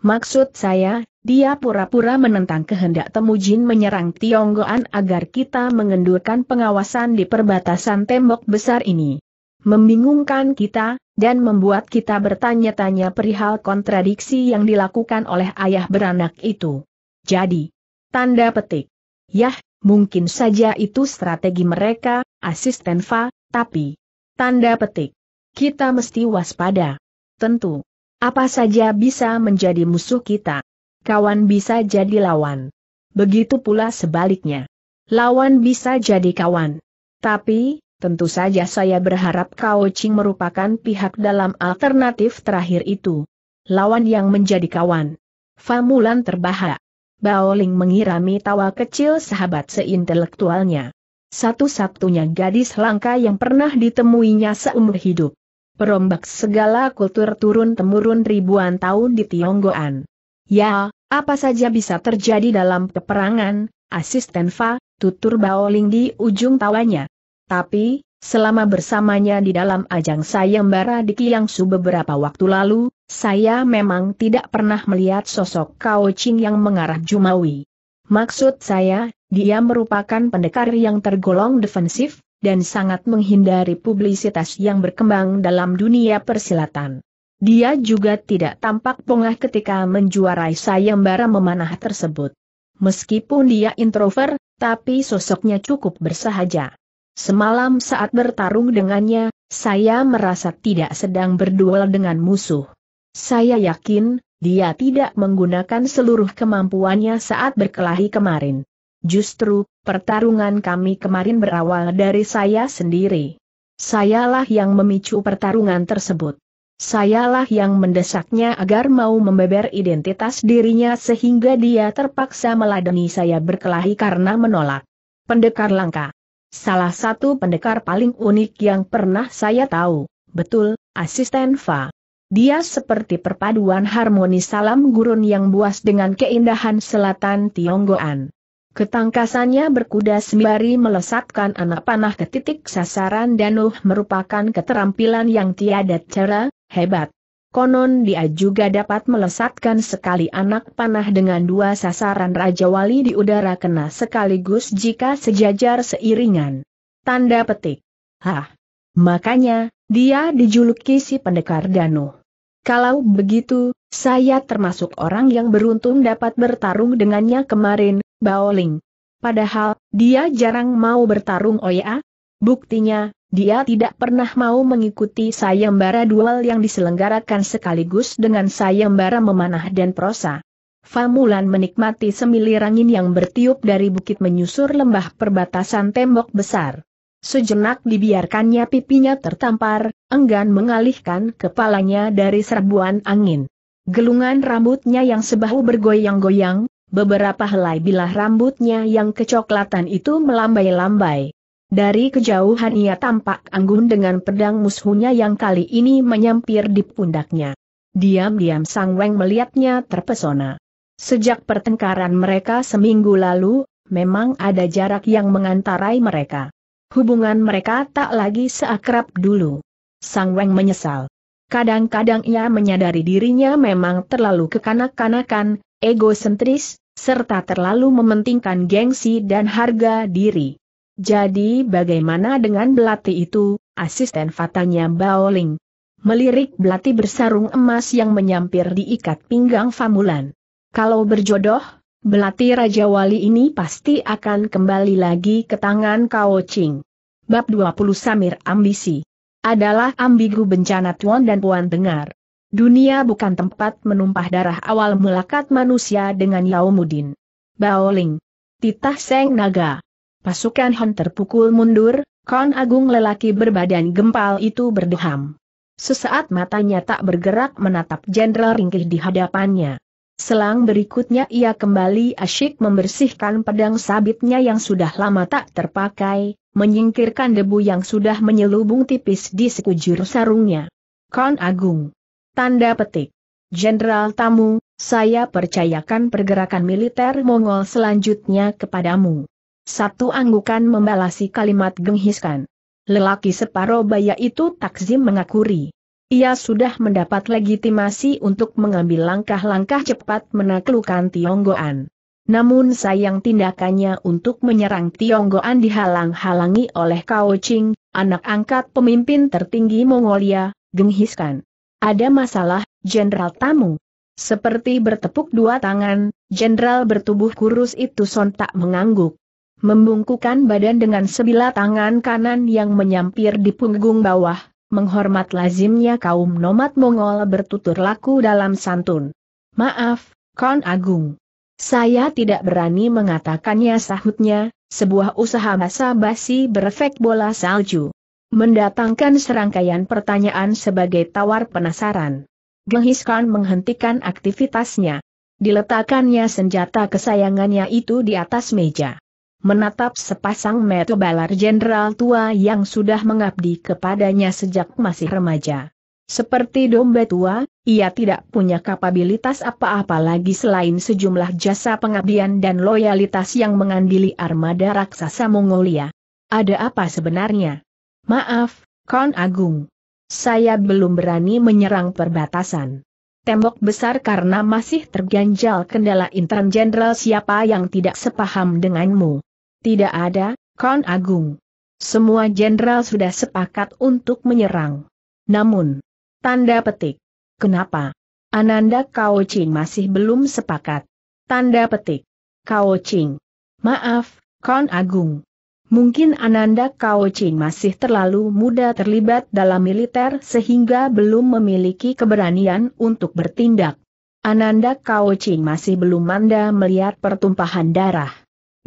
Maksud saya, dia pura-pura menentang kehendak temujin menyerang Tionggoan agar kita mengendurkan pengawasan di perbatasan tembok besar ini membingungkan kita, dan membuat kita bertanya-tanya perihal kontradiksi yang dilakukan oleh ayah beranak itu. Jadi, tanda petik. Yah, mungkin saja itu strategi mereka, asisten Fa, tapi, tanda petik. Kita mesti waspada. Tentu. Apa saja bisa menjadi musuh kita. Kawan bisa jadi lawan. Begitu pula sebaliknya. Lawan bisa jadi kawan. Tapi, Tentu saja saya berharap Kao Ching merupakan pihak dalam alternatif terakhir itu. Lawan yang menjadi kawan. Famulan terbahak. Baoling mengirami tawa kecil sahabat seintelektualnya. Satu-satunya gadis langka yang pernah ditemuinya seumur hidup. Perombak segala kultur turun-temurun ribuan tahun di Tionggoan. Ya, apa saja bisa terjadi dalam peperangan, asisten Fa, tutur Baoling di ujung tawanya. Tapi, selama bersamanya di dalam ajang sayembara di Kiangsu beberapa waktu lalu, saya memang tidak pernah melihat sosok Kao Ching yang mengarah Jumawi. Maksud saya, dia merupakan pendekar yang tergolong defensif, dan sangat menghindari publisitas yang berkembang dalam dunia persilatan. Dia juga tidak tampak pongah ketika menjuarai sayembara memanah tersebut. Meskipun dia introvert, tapi sosoknya cukup bersahaja. Semalam saat bertarung dengannya, saya merasa tidak sedang berduel dengan musuh. Saya yakin, dia tidak menggunakan seluruh kemampuannya saat berkelahi kemarin. Justru, pertarungan kami kemarin berawal dari saya sendiri. Sayalah yang memicu pertarungan tersebut. Sayalah yang mendesaknya agar mau membeber identitas dirinya sehingga dia terpaksa meladeni saya berkelahi karena menolak. Pendekar langka. Salah satu pendekar paling unik yang pernah saya tahu, betul, asisten Fa. Dia seperti perpaduan harmoni salam gurun yang buas dengan keindahan selatan Tionggoan. Ketangkasannya berkuda sembari melesatkan anak panah ke titik sasaran danuh merupakan keterampilan yang tiada cara, hebat. Konon dia juga dapat melesatkan sekali anak panah dengan dua sasaran Raja Wali di udara kena sekaligus jika sejajar seiringan. Tanda petik. Hah. Makanya, dia dijuluki si pendekar Danu. Kalau begitu, saya termasuk orang yang beruntung dapat bertarung dengannya kemarin, Baoling. Padahal, dia jarang mau bertarung Oya. Oh Buktinya, dia tidak pernah mau mengikuti sayembara duel yang diselenggarakan sekaligus dengan sayembara memanah dan prosa. Famulan menikmati semilir angin yang bertiup dari bukit menyusur lembah perbatasan tembok besar. Sejenak dibiarkannya pipinya tertampar, enggan mengalihkan kepalanya dari serbuan angin. Gelungan rambutnya yang sebahu bergoyang-goyang, beberapa helai bilah rambutnya yang kecoklatan itu melambai-lambai. Dari kejauhan ia tampak anggun dengan pedang musuhnya yang kali ini menyampir di pundaknya. Diam-diam Sang Weng melihatnya terpesona. Sejak pertengkaran mereka seminggu lalu, memang ada jarak yang mengantarai mereka. Hubungan mereka tak lagi seakrab dulu. Sang Weng menyesal. Kadang-kadang ia menyadari dirinya memang terlalu kekanak-kanakan, egosentris, serta terlalu mementingkan gengsi dan harga diri. Jadi bagaimana dengan belati itu, asisten fatanya Baoling? Melirik belati bersarung emas yang menyampir diikat pinggang Famulan. Kalau berjodoh, belati Raja Wali ini pasti akan kembali lagi ke tangan Kao Ching. Bab 20 Samir Ambisi Adalah ambigu bencana Tuan dan Puan dengar. Dunia bukan tempat menumpah darah awal melekat manusia dengan Yaumudin. Baoling. Titah Seng Naga. Pasukan Han terpukul mundur, kon agung lelaki berbadan gempal itu berdeham. Sesaat matanya tak bergerak menatap Jenderal Ringkih di hadapannya. Selang berikutnya ia kembali asyik membersihkan pedang sabitnya yang sudah lama tak terpakai, menyingkirkan debu yang sudah menyelubung tipis di sekujur sarungnya. Kon Agung. Tanda petik. Jenderal tamu, saya percayakan pergerakan militer Mongol selanjutnya kepadamu. Satu anggukan membalasi kalimat genghiskan. Lelaki separoh baya itu takzim mengakuri. Ia sudah mendapat legitimasi untuk mengambil langkah-langkah cepat menaklukkan Tionggoan. Namun sayang tindakannya untuk menyerang Tionggoan dihalang-halangi oleh Kao Ching, anak angkat pemimpin tertinggi Mongolia, genghiskan. Ada masalah, Jenderal Tamu. Seperti bertepuk dua tangan, Jenderal bertubuh kurus itu sontak mengangguk membungkukan badan dengan sebilah tangan kanan yang menyampir di punggung bawah, menghormat lazimnya kaum nomad Mongol bertutur laku dalam santun. Maaf, Kon Agung. Saya tidak berani mengatakannya sahutnya, sebuah usaha masa basi berefek bola salju. Mendatangkan serangkaian pertanyaan sebagai tawar penasaran. Genghis Khan menghentikan aktivitasnya. Diletakkannya senjata kesayangannya itu di atas meja menatap sepasang mata balar jenderal tua yang sudah mengabdi kepadanya sejak masih remaja. Seperti domba tua, ia tidak punya kapabilitas apa-apa lagi selain sejumlah jasa pengabdian dan loyalitas yang mengandili armada raksasa Mongolia. Ada apa sebenarnya? Maaf, Kon Agung. Saya belum berani menyerang perbatasan tembok besar karena masih terganjal kendala intern jenderal siapa yang tidak sepaham denganmu. Tidak ada, Kon Agung. Semua jenderal sudah sepakat untuk menyerang. Namun, tanda petik. Kenapa? Ananda Kao Ching masih belum sepakat. Tanda petik. Kao Ching. Maaf, Kon Agung. Mungkin Ananda Kao Ching masih terlalu muda terlibat dalam militer sehingga belum memiliki keberanian untuk bertindak. Ananda Kao Ching masih belum manda melihat pertumpahan darah.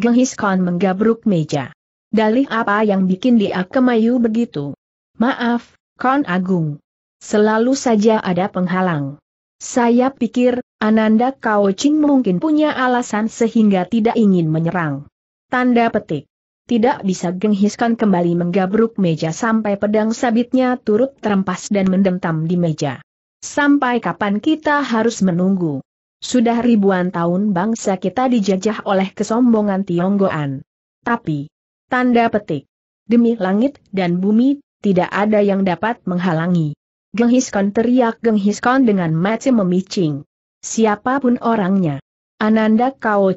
Genghis Khan menggabruk meja. Dalih apa yang bikin dia kemayu begitu? Maaf, Khan Agung. Selalu saja ada penghalang. Saya pikir, Ananda Kao Ching mungkin punya alasan sehingga tidak ingin menyerang. Tanda petik. Tidak bisa Genghis Khan kembali menggabruk meja sampai pedang sabitnya turut terempas dan mendentam di meja. Sampai kapan kita harus menunggu? Sudah ribuan tahun bangsa kita dijajah oleh kesombongan Tionggoan. Tapi, tanda petik, demi langit dan bumi, tidak ada yang dapat menghalangi. Genghiskon teriak Genghiskon dengan mata memicing. Siapapun orangnya. Ananda Kao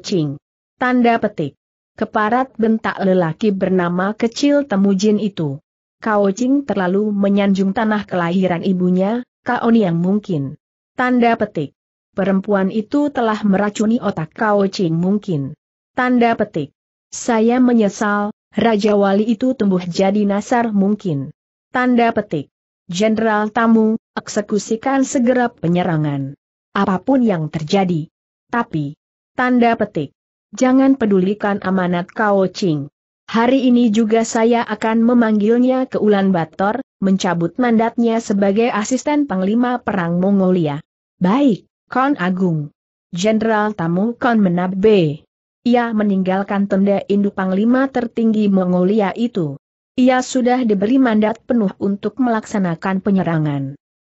Tanda petik. Keparat bentak lelaki bernama kecil Temujin itu. Kao Ching terlalu menyanjung tanah kelahiran ibunya, Kaoni yang mungkin. Tanda petik perempuan itu telah meracuni otak Kao Ching mungkin. Tanda petik. Saya menyesal, Raja Wali itu tumbuh jadi nasar mungkin. Tanda petik. Jenderal tamu, eksekusikan segera penyerangan. Apapun yang terjadi. Tapi, tanda petik. Jangan pedulikan amanat Kao Ching. Hari ini juga saya akan memanggilnya ke Ulan Bator, mencabut mandatnya sebagai asisten Panglima Perang Mongolia. Baik, Kon Agung. Jenderal tamu Kon B. Ia meninggalkan tenda induk Panglima tertinggi Mongolia itu. Ia sudah diberi mandat penuh untuk melaksanakan penyerangan.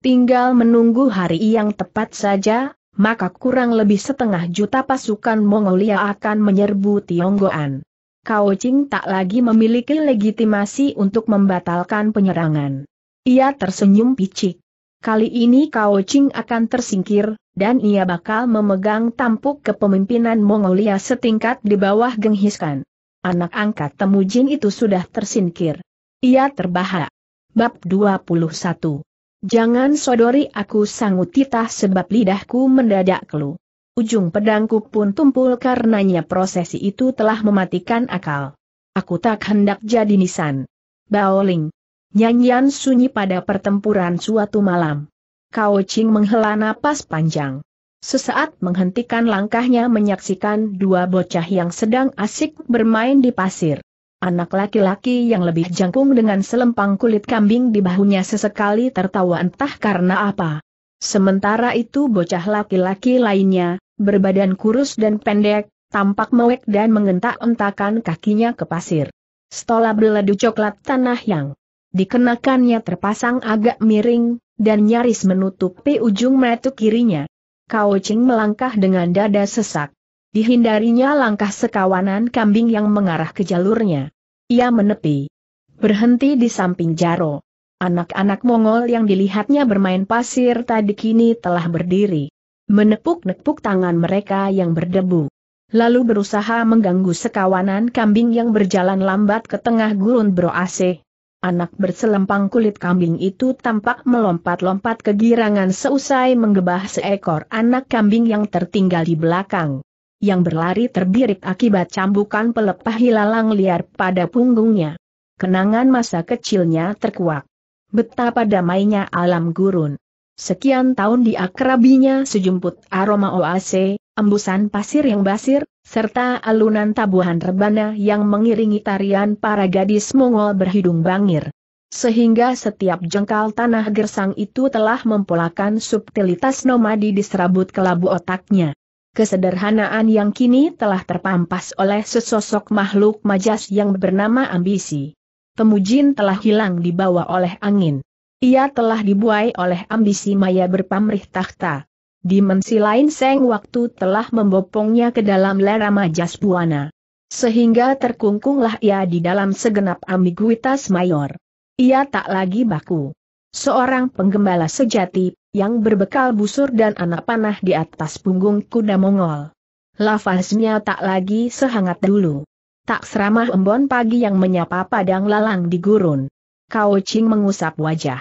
Tinggal menunggu hari yang tepat saja, maka kurang lebih setengah juta pasukan Mongolia akan menyerbu Tionggoan. Kao Ching tak lagi memiliki legitimasi untuk membatalkan penyerangan. Ia tersenyum picik. Kali ini Kao Ching akan tersingkir, dan ia bakal memegang tampuk kepemimpinan Mongolia setingkat di bawah Genghis Khan. Anak angkat Temujin itu sudah tersingkir. Ia terbahak. Bab 21. Jangan sodori aku titah sebab lidahku mendadak kelu. Ujung pedangku pun tumpul karenanya prosesi itu telah mematikan akal. Aku tak hendak jadi nisan. Baoling. Nyanyian sunyi pada pertempuran suatu malam. Kao Ching menghela napas panjang. Sesaat menghentikan langkahnya menyaksikan dua bocah yang sedang asik bermain di pasir. Anak laki-laki yang lebih jangkung dengan selempang kulit kambing di bahunya sesekali tertawa entah karena apa. Sementara itu bocah laki-laki lainnya, berbadan kurus dan pendek, tampak mewek dan mengentak-entakan kakinya ke pasir. Stola beledu coklat tanah yang dikenakannya terpasang agak miring, dan nyaris menutupi ujung metu kirinya. Kau Ching melangkah dengan dada sesak. Dihindarinya langkah sekawanan kambing yang mengarah ke jalurnya. Ia menepi. Berhenti di samping Jaro. Anak-anak Mongol yang dilihatnya bermain pasir tadi kini telah berdiri. Menepuk-nepuk tangan mereka yang berdebu. Lalu berusaha mengganggu sekawanan kambing yang berjalan lambat ke tengah gurun Bro Anak berselempang kulit kambing itu tampak melompat-lompat kegirangan seusai menggebah seekor anak kambing yang tertinggal di belakang. Yang berlari terbirit akibat cambukan pelepah hilalang liar pada punggungnya. Kenangan masa kecilnya terkuak. Betapa damainya alam gurun. Sekian tahun diakrabinya sejumput aroma oase, embusan pasir yang basir, serta alunan tabuhan rebana yang mengiringi tarian para gadis Mongol berhidung bangir. Sehingga setiap jengkal tanah gersang itu telah mempolakan subtilitas nomadi di serabut kelabu otaknya. Kesederhanaan yang kini telah terpampas oleh sesosok makhluk majas yang bernama ambisi. Temujin telah hilang dibawa oleh angin. Ia telah dibuai oleh ambisi maya berpamrih tahta dimensi lain seng waktu telah membopongnya ke dalam lera majas buana. Sehingga terkungkunglah ia di dalam segenap ambiguitas mayor. Ia tak lagi baku. Seorang penggembala sejati, yang berbekal busur dan anak panah di atas punggung kuda Mongol. Lafaznya tak lagi sehangat dulu. Tak seramah embon pagi yang menyapa padang lalang di gurun. Kau Ching mengusap wajah.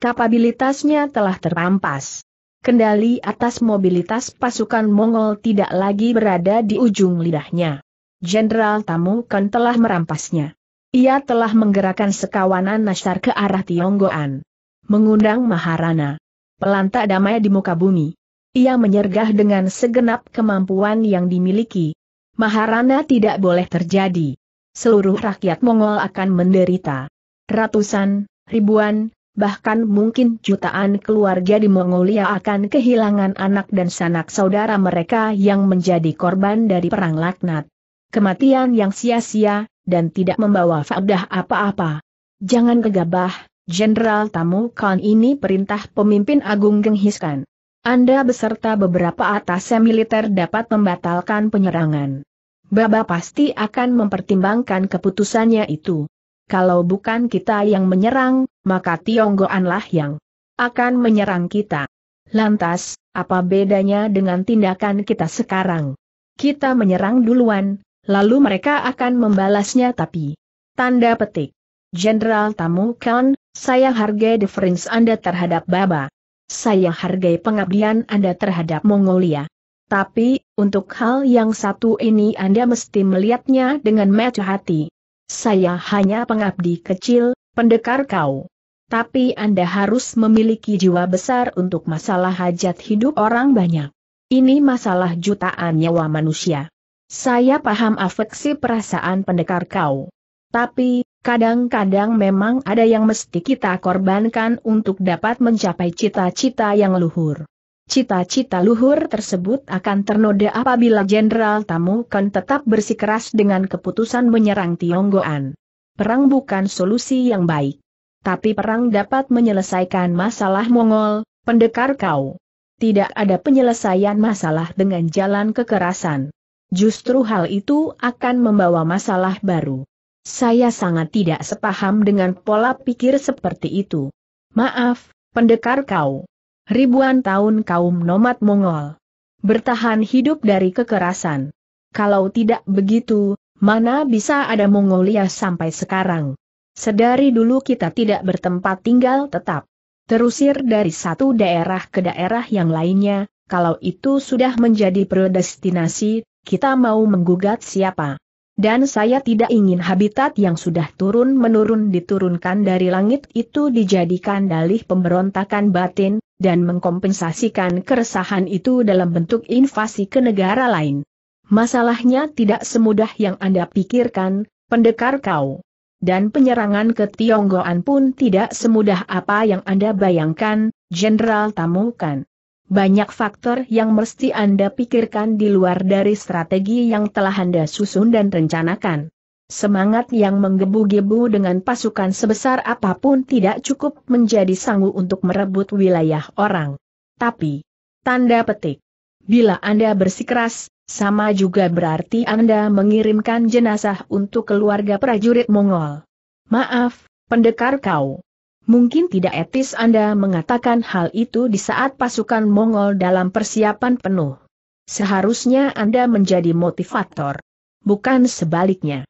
Kapabilitasnya telah terampas kendali atas mobilitas pasukan Mongol tidak lagi berada di ujung lidahnya. Jenderal Tamukan telah merampasnya. Ia telah menggerakkan sekawanan nasar ke arah Tionggoan. Mengundang Maharana. Pelanta damai di muka bumi. Ia menyergah dengan segenap kemampuan yang dimiliki. Maharana tidak boleh terjadi. Seluruh rakyat Mongol akan menderita. Ratusan, ribuan, bahkan mungkin jutaan keluarga di Mongolia akan kehilangan anak dan sanak saudara mereka yang menjadi korban dari perang laknat. Kematian yang sia-sia, dan tidak membawa faedah apa-apa. Jangan gegabah, Jenderal Tamu Khan ini perintah pemimpin Agung genghiskan. Anda beserta beberapa atasnya militer dapat membatalkan penyerangan. Baba pasti akan mempertimbangkan keputusannya itu kalau bukan kita yang menyerang, maka Tionggoanlah yang akan menyerang kita. Lantas, apa bedanya dengan tindakan kita sekarang? Kita menyerang duluan, lalu mereka akan membalasnya tapi... Tanda petik. Jenderal Tamu Khan, saya hargai deferens Anda terhadap Baba. Saya hargai pengabdian Anda terhadap Mongolia. Tapi, untuk hal yang satu ini Anda mesti melihatnya dengan mata hati. Saya hanya pengabdi kecil, pendekar kau. Tapi Anda harus memiliki jiwa besar untuk masalah hajat hidup orang banyak. Ini masalah jutaan nyawa manusia. Saya paham afeksi perasaan pendekar kau. Tapi, kadang-kadang memang ada yang mesti kita korbankan untuk dapat mencapai cita-cita yang luhur. Cita-cita luhur tersebut akan ternoda apabila Jenderal Tamu kan tetap bersikeras dengan keputusan menyerang Tionggoan. Perang bukan solusi yang baik. Tapi perang dapat menyelesaikan masalah Mongol, pendekar kau. Tidak ada penyelesaian masalah dengan jalan kekerasan. Justru hal itu akan membawa masalah baru. Saya sangat tidak sepaham dengan pola pikir seperti itu. Maaf, pendekar kau ribuan tahun kaum nomad Mongol. Bertahan hidup dari kekerasan. Kalau tidak begitu, mana bisa ada Mongolia sampai sekarang? Sedari dulu kita tidak bertempat tinggal tetap. Terusir dari satu daerah ke daerah yang lainnya, kalau itu sudah menjadi predestinasi, kita mau menggugat siapa? Dan saya tidak ingin habitat yang sudah turun-menurun diturunkan dari langit itu dijadikan dalih pemberontakan batin, dan mengkompensasikan keresahan itu dalam bentuk invasi ke negara lain. Masalahnya tidak semudah yang Anda pikirkan, pendekar kau. Dan penyerangan ke Tionggoan pun tidak semudah apa yang Anda bayangkan, Jenderal Tamukan. Banyak faktor yang mesti Anda pikirkan di luar dari strategi yang telah Anda susun dan rencanakan. Semangat yang menggebu-gebu dengan pasukan sebesar apapun tidak cukup menjadi sanggup untuk merebut wilayah orang. Tapi, tanda petik. Bila Anda bersikeras, sama juga berarti Anda mengirimkan jenazah untuk keluarga prajurit Mongol. Maaf, pendekar kau. Mungkin tidak etis Anda mengatakan hal itu di saat pasukan Mongol dalam persiapan penuh. Seharusnya Anda menjadi motivator. Bukan sebaliknya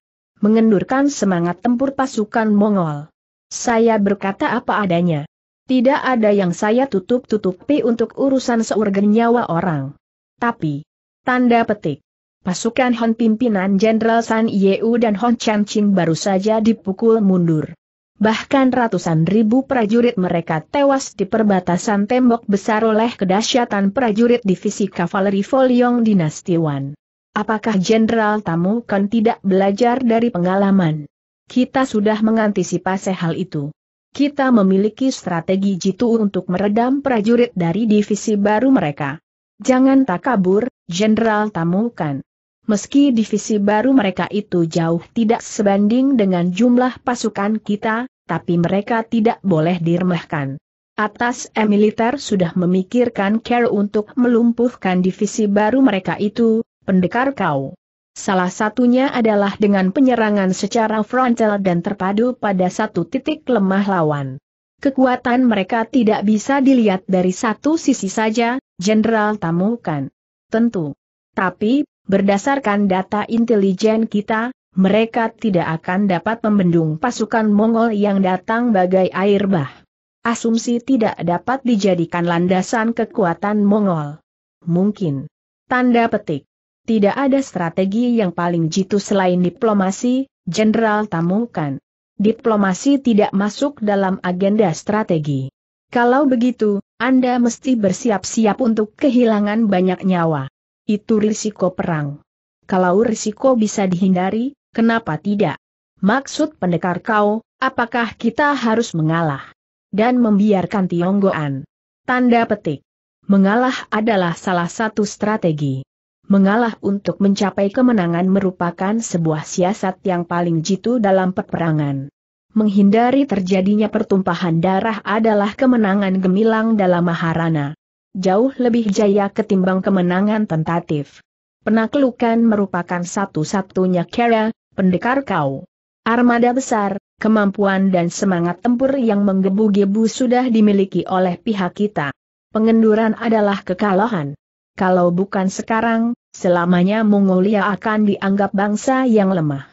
mengendurkan semangat tempur pasukan Mongol. Saya berkata apa adanya. Tidak ada yang saya tutup-tutupi untuk urusan seurga nyawa orang. Tapi, tanda petik. Pasukan Hon pimpinan Jenderal San Yeu dan Hon Chan Ching baru saja dipukul mundur. Bahkan ratusan ribu prajurit mereka tewas di perbatasan tembok besar oleh kedahsyatan prajurit divisi kavaleri Foliong Dinasti Wan. Apakah Jenderal tamu kan tidak belajar dari pengalaman? Kita sudah mengantisipasi hal itu. Kita memiliki strategi jitu untuk meredam prajurit dari divisi baru mereka. Jangan tak kabur, Jenderal tamu kan. Meski divisi baru mereka itu jauh tidak sebanding dengan jumlah pasukan kita, tapi mereka tidak boleh diremehkan. Atas militer sudah memikirkan care untuk melumpuhkan divisi baru mereka itu, pendekar kau. Salah satunya adalah dengan penyerangan secara frontal dan terpadu pada satu titik lemah lawan. Kekuatan mereka tidak bisa dilihat dari satu sisi saja, Jenderal Tamukan. Tentu. Tapi, berdasarkan data intelijen kita, mereka tidak akan dapat membendung pasukan Mongol yang datang bagai air bah asumsi tidak dapat dijadikan landasan kekuatan Mongol. Mungkin. Tanda petik. Tidak ada strategi yang paling jitu selain diplomasi, Jenderal Tamukan. Diplomasi tidak masuk dalam agenda strategi. Kalau begitu, Anda mesti bersiap-siap untuk kehilangan banyak nyawa. Itu risiko perang. Kalau risiko bisa dihindari, kenapa tidak? Maksud pendekar kau, apakah kita harus mengalah? Dan membiarkan Tionggoan? Tanda petik. Mengalah adalah salah satu strategi mengalah untuk mencapai kemenangan merupakan sebuah siasat yang paling jitu dalam peperangan. Menghindari terjadinya pertumpahan darah adalah kemenangan gemilang dalam maharana. Jauh lebih jaya ketimbang kemenangan tentatif. Penaklukan merupakan satu-satunya cara, pendekar kau. Armada besar, kemampuan dan semangat tempur yang menggebu-gebu sudah dimiliki oleh pihak kita. Pengenduran adalah kekalahan kalau bukan sekarang, selamanya Mongolia akan dianggap bangsa yang lemah.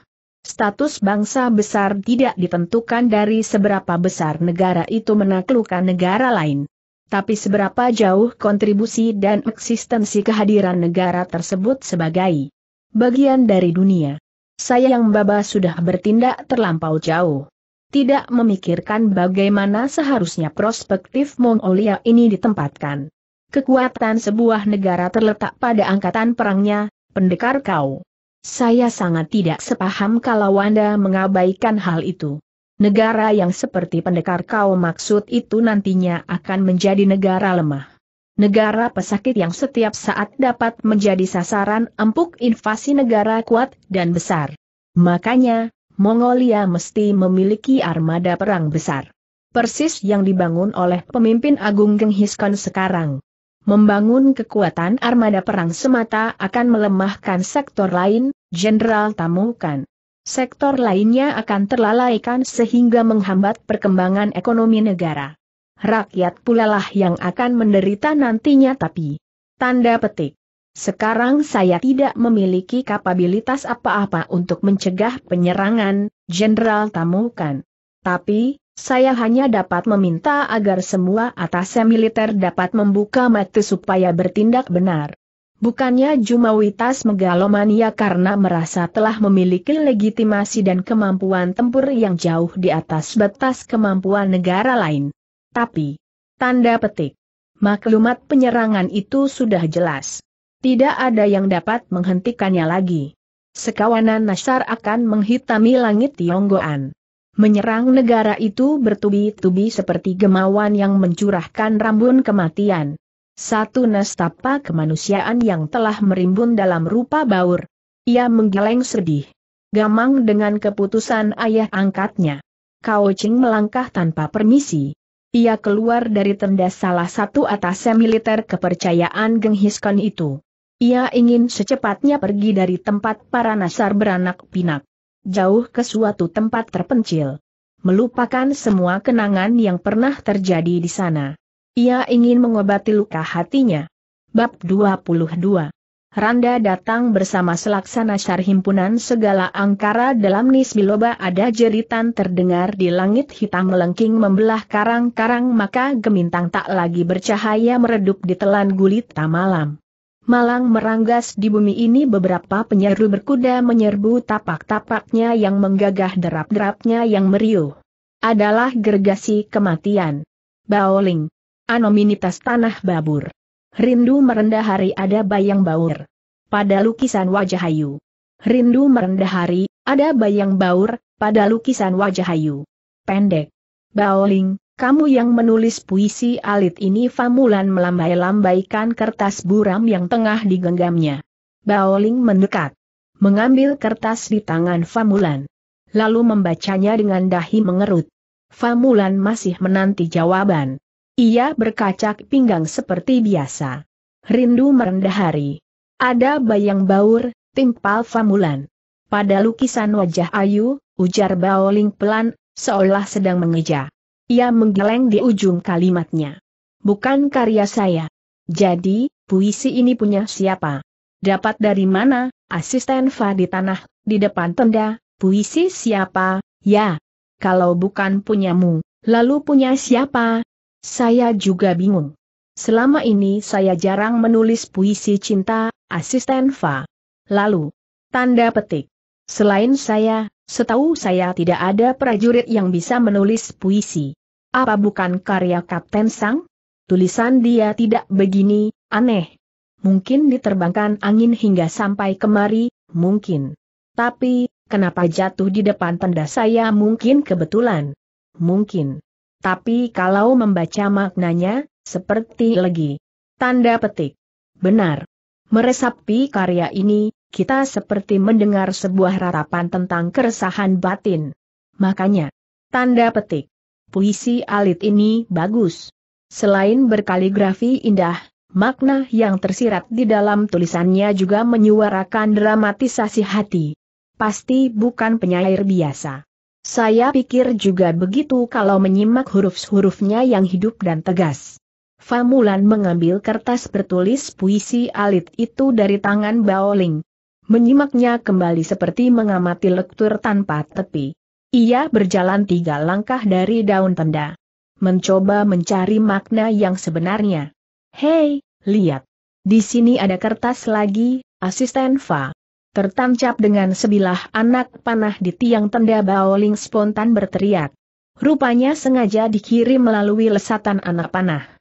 Status bangsa besar tidak ditentukan dari seberapa besar negara itu menaklukkan negara lain. Tapi seberapa jauh kontribusi dan eksistensi kehadiran negara tersebut sebagai bagian dari dunia. Saya yang baba sudah bertindak terlampau jauh. Tidak memikirkan bagaimana seharusnya prospektif Mongolia ini ditempatkan. Kekuatan sebuah negara terletak pada angkatan perangnya, pendekar kau. Saya sangat tidak sepaham kalau Anda mengabaikan hal itu. Negara yang seperti pendekar kau maksud itu nantinya akan menjadi negara lemah. Negara pesakit yang setiap saat dapat menjadi sasaran empuk invasi negara kuat dan besar. Makanya, Mongolia mesti memiliki armada perang besar. Persis yang dibangun oleh pemimpin Agung Genghis Khan sekarang membangun kekuatan armada perang semata akan melemahkan sektor lain, Jenderal Tamukan. Sektor lainnya akan terlalaikan sehingga menghambat perkembangan ekonomi negara. Rakyat pula lah yang akan menderita nantinya tapi. Tanda petik. Sekarang saya tidak memiliki kapabilitas apa-apa untuk mencegah penyerangan, Jenderal Tamukan. Tapi, saya hanya dapat meminta agar semua atasnya militer dapat membuka mata supaya bertindak benar. Bukannya Jumawitas megalomania karena merasa telah memiliki legitimasi dan kemampuan tempur yang jauh di atas batas kemampuan negara lain. Tapi, tanda petik, maklumat penyerangan itu sudah jelas. Tidak ada yang dapat menghentikannya lagi. Sekawanan Nasar akan menghitami langit Tionggoan menyerang negara itu bertubi-tubi seperti gemawan yang mencurahkan rambun kematian. Satu nestapa kemanusiaan yang telah merimbun dalam rupa baur. Ia menggeleng sedih. Gamang dengan keputusan ayah angkatnya. Kao Ching melangkah tanpa permisi. Ia keluar dari tenda salah satu atasnya militer kepercayaan Genghis Khan itu. Ia ingin secepatnya pergi dari tempat para nasar beranak pinak jauh ke suatu tempat terpencil. Melupakan semua kenangan yang pernah terjadi di sana. Ia ingin mengobati luka hatinya. Bab 22 Randa datang bersama selaksana syar himpunan segala angkara dalam nisbiloba ada jeritan terdengar di langit hitam melengking membelah karang-karang maka gemintang tak lagi bercahaya meredup di telan gulita malam. Malang meranggas di bumi ini beberapa penyeru berkuda menyerbu tapak-tapaknya yang menggagah derap-derapnya yang meriuh. Adalah gergasi kematian. Baoling. Anominitas tanah babur. Rindu merendah hari ada bayang baur. Pada lukisan wajah Hayu. Rindu merendah hari, ada bayang baur, pada lukisan wajah Hayu. Pendek. Baoling, kamu yang menulis puisi alit ini Famulan melambai-lambaikan kertas buram yang tengah digenggamnya. Baoling mendekat. Mengambil kertas di tangan Famulan. Lalu membacanya dengan dahi mengerut. Famulan masih menanti jawaban. Ia berkacak pinggang seperti biasa. Rindu merendah hari. Ada bayang baur, timpal Famulan. Pada lukisan wajah Ayu, ujar Baoling pelan, seolah sedang mengejar. Ia menggeleng di ujung kalimatnya. Bukan karya saya. Jadi, puisi ini punya siapa? Dapat dari mana, asisten Fa di tanah, di depan tenda, puisi siapa, ya? Kalau bukan punyamu, lalu punya siapa? Saya juga bingung. Selama ini saya jarang menulis puisi cinta, asisten Fa. Lalu, tanda petik. Selain saya, Setahu saya tidak ada prajurit yang bisa menulis puisi. Apa bukan karya Kapten Sang? Tulisan dia tidak begini, aneh. Mungkin diterbangkan angin hingga sampai kemari, mungkin. Tapi, kenapa jatuh di depan tenda saya mungkin kebetulan? Mungkin. Tapi kalau membaca maknanya, seperti legi. Tanda petik. Benar. Meresapi karya ini, kita seperti mendengar sebuah ratapan tentang keresahan batin. Makanya, tanda petik, puisi alit ini bagus. Selain berkaligrafi indah, makna yang tersirat di dalam tulisannya juga menyuarakan dramatisasi hati. Pasti bukan penyair biasa. Saya pikir juga begitu kalau menyimak huruf-hurufnya yang hidup dan tegas. Famulan mengambil kertas bertulis puisi alit itu dari tangan Baoling, menyimaknya kembali seperti mengamati lektur tanpa tepi. Ia berjalan tiga langkah dari daun tenda. Mencoba mencari makna yang sebenarnya. Hei, lihat. Di sini ada kertas lagi, asisten Fa. Tertancap dengan sebilah anak panah di tiang tenda Baoling spontan berteriak. Rupanya sengaja dikirim melalui lesatan anak panah.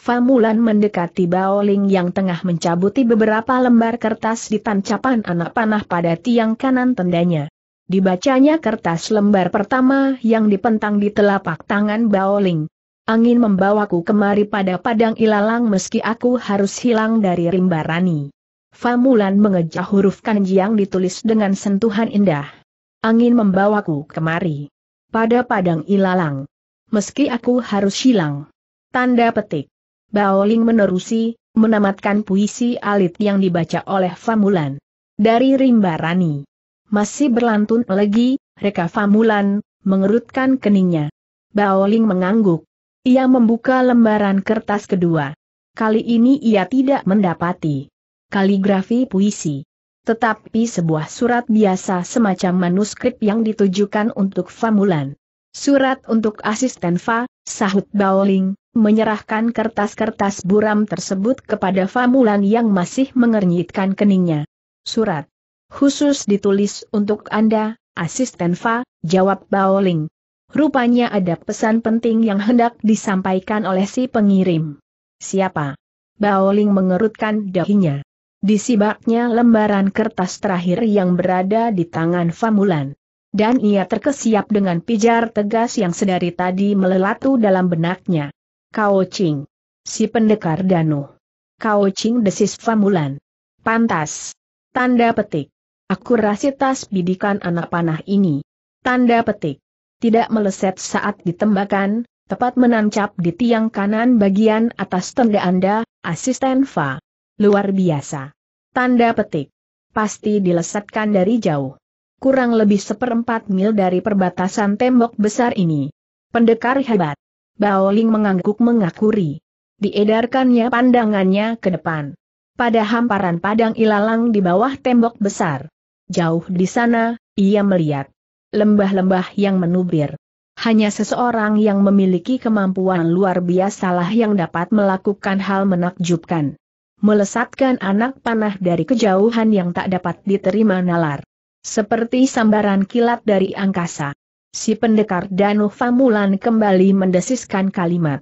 Famulan mendekati Baoling yang tengah mencabuti beberapa lembar kertas di tancapan anak panah pada tiang kanan tendanya. Dibacanya kertas lembar pertama yang dipentang di telapak tangan Baoling. Angin membawaku kemari pada padang ilalang meski aku harus hilang dari rimbarani. Famulan mengejar huruf kanji yang ditulis dengan sentuhan indah. Angin membawaku kemari. Pada padang ilalang. Meski aku harus hilang. Tanda petik. Baoling menerusi, menamatkan puisi alit yang dibaca oleh Famulan. Dari Rimba Rani. Masih berlantun lagi, reka Famulan, mengerutkan keningnya. Baoling mengangguk. Ia membuka lembaran kertas kedua. Kali ini ia tidak mendapati kaligrafi puisi. Tetapi sebuah surat biasa semacam manuskrip yang ditujukan untuk Famulan. Surat untuk asisten Fa, sahut Baoling, menyerahkan kertas-kertas buram tersebut kepada Famulan yang masih mengernyitkan keningnya. Surat khusus ditulis untuk Anda, asisten Fa, jawab Baoling. Rupanya ada pesan penting yang hendak disampaikan oleh si pengirim. Siapa? Baoling mengerutkan dahinya. Disibaknya lembaran kertas terakhir yang berada di tangan Famulan. Dan ia terkesiap dengan pijar tegas yang sedari tadi melelatu dalam benaknya. Kao Ching. Si pendekar Danu. Kao Ching desis Famulan. Pantas. Tanda petik. akurasi tas bidikan anak panah ini. Tanda petik. Tidak meleset saat ditembakan, tepat menancap di tiang kanan bagian atas tenda Anda, asisten Fa. Luar biasa. Tanda petik. Pasti dilesatkan dari jauh. Kurang lebih seperempat mil dari perbatasan tembok besar ini. Pendekar hebat. Baoling mengangguk mengakuri. Diedarkannya pandangannya ke depan. Pada hamparan padang ilalang di bawah tembok besar. Jauh di sana, ia melihat lembah-lembah yang menubir. Hanya seseorang yang memiliki kemampuan luar biasalah yang dapat melakukan hal menakjubkan. Melesatkan anak panah dari kejauhan yang tak dapat diterima nalar. Seperti sambaran kilat dari angkasa. Si pendekar Danu Famulan kembali mendesiskan kalimat.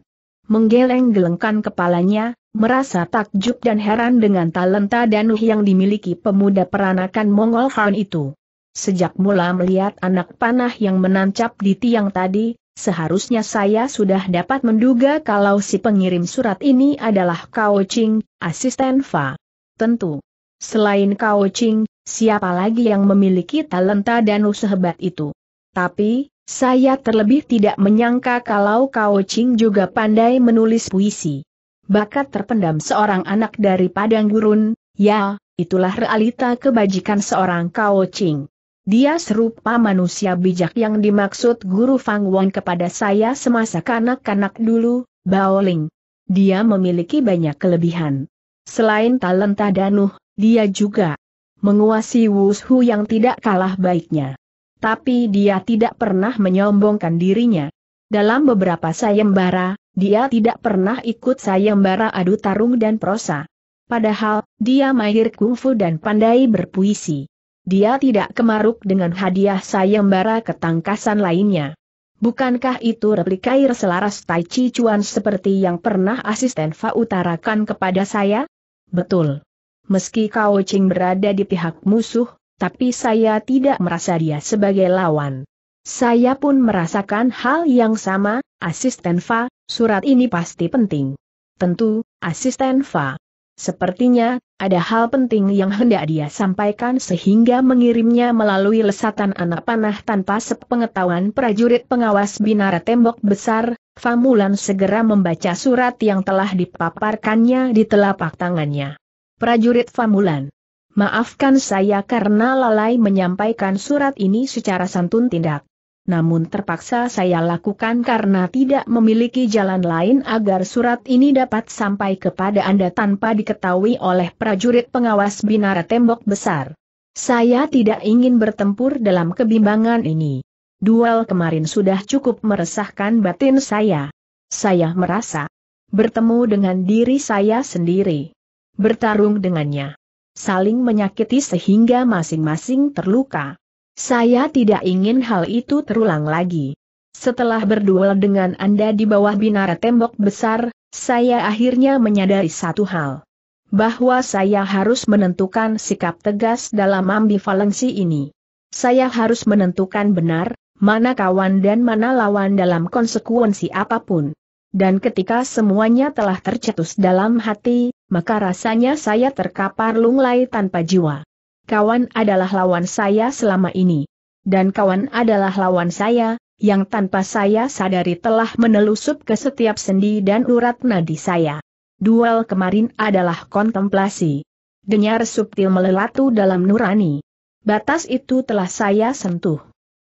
Menggeleng-gelengkan kepalanya, merasa takjub dan heran dengan talenta Danu yang dimiliki pemuda peranakan Mongol Khan itu. Sejak mula melihat anak panah yang menancap di tiang tadi, seharusnya saya sudah dapat menduga kalau si pengirim surat ini adalah Kao Ching, asisten Fa. Tentu. Selain Kao Ching, siapa lagi yang memiliki talenta Danu sehebat itu? Tapi, saya terlebih tidak menyangka kalau Kao Ching juga pandai menulis puisi. Bakat terpendam seorang anak dari padang gurun, ya, itulah realita kebajikan seorang Kao Ching. Dia serupa manusia bijak yang dimaksud Guru Fang Wong kepada saya semasa kanak-kanak dulu, Baoling. Dia memiliki banyak kelebihan. Selain talenta danuh, dia juga menguasai wushu yang tidak kalah baiknya tapi dia tidak pernah menyombongkan dirinya. Dalam beberapa sayembara, dia tidak pernah ikut sayembara adu tarung dan prosa. Padahal, dia mahir kungfu dan pandai berpuisi. Dia tidak kemaruk dengan hadiah sayembara ketangkasan lainnya. Bukankah itu replika air selaras Tai Chi Chuan seperti yang pernah asisten Fa utarakan kepada saya? Betul. Meski Kao Ching berada di pihak musuh, tapi saya tidak merasa dia sebagai lawan. Saya pun merasakan hal yang sama, asisten Fa, surat ini pasti penting. Tentu, asisten Fa. Sepertinya, ada hal penting yang hendak dia sampaikan sehingga mengirimnya melalui lesatan anak panah tanpa sepengetahuan prajurit pengawas binara tembok besar, Famulan segera membaca surat yang telah dipaparkannya di telapak tangannya. Prajurit Famulan Maafkan saya karena lalai menyampaikan surat ini secara santun tindak. Namun terpaksa saya lakukan karena tidak memiliki jalan lain agar surat ini dapat sampai kepada Anda tanpa diketahui oleh prajurit pengawas binara tembok besar. Saya tidak ingin bertempur dalam kebimbangan ini. Duel kemarin sudah cukup meresahkan batin saya. Saya merasa bertemu dengan diri saya sendiri. Bertarung dengannya saling menyakiti sehingga masing-masing terluka. Saya tidak ingin hal itu terulang lagi. Setelah berduel dengan Anda di bawah binara tembok besar, saya akhirnya menyadari satu hal. Bahwa saya harus menentukan sikap tegas dalam ambivalensi ini. Saya harus menentukan benar, mana kawan dan mana lawan dalam konsekuensi apapun. Dan ketika semuanya telah tercetus dalam hati, maka rasanya saya terkapar lunglai tanpa jiwa. Kawan adalah lawan saya selama ini. Dan kawan adalah lawan saya, yang tanpa saya sadari telah menelusup ke setiap sendi dan urat nadi saya. Duel kemarin adalah kontemplasi. Denyar subtil melelatu dalam nurani. Batas itu telah saya sentuh.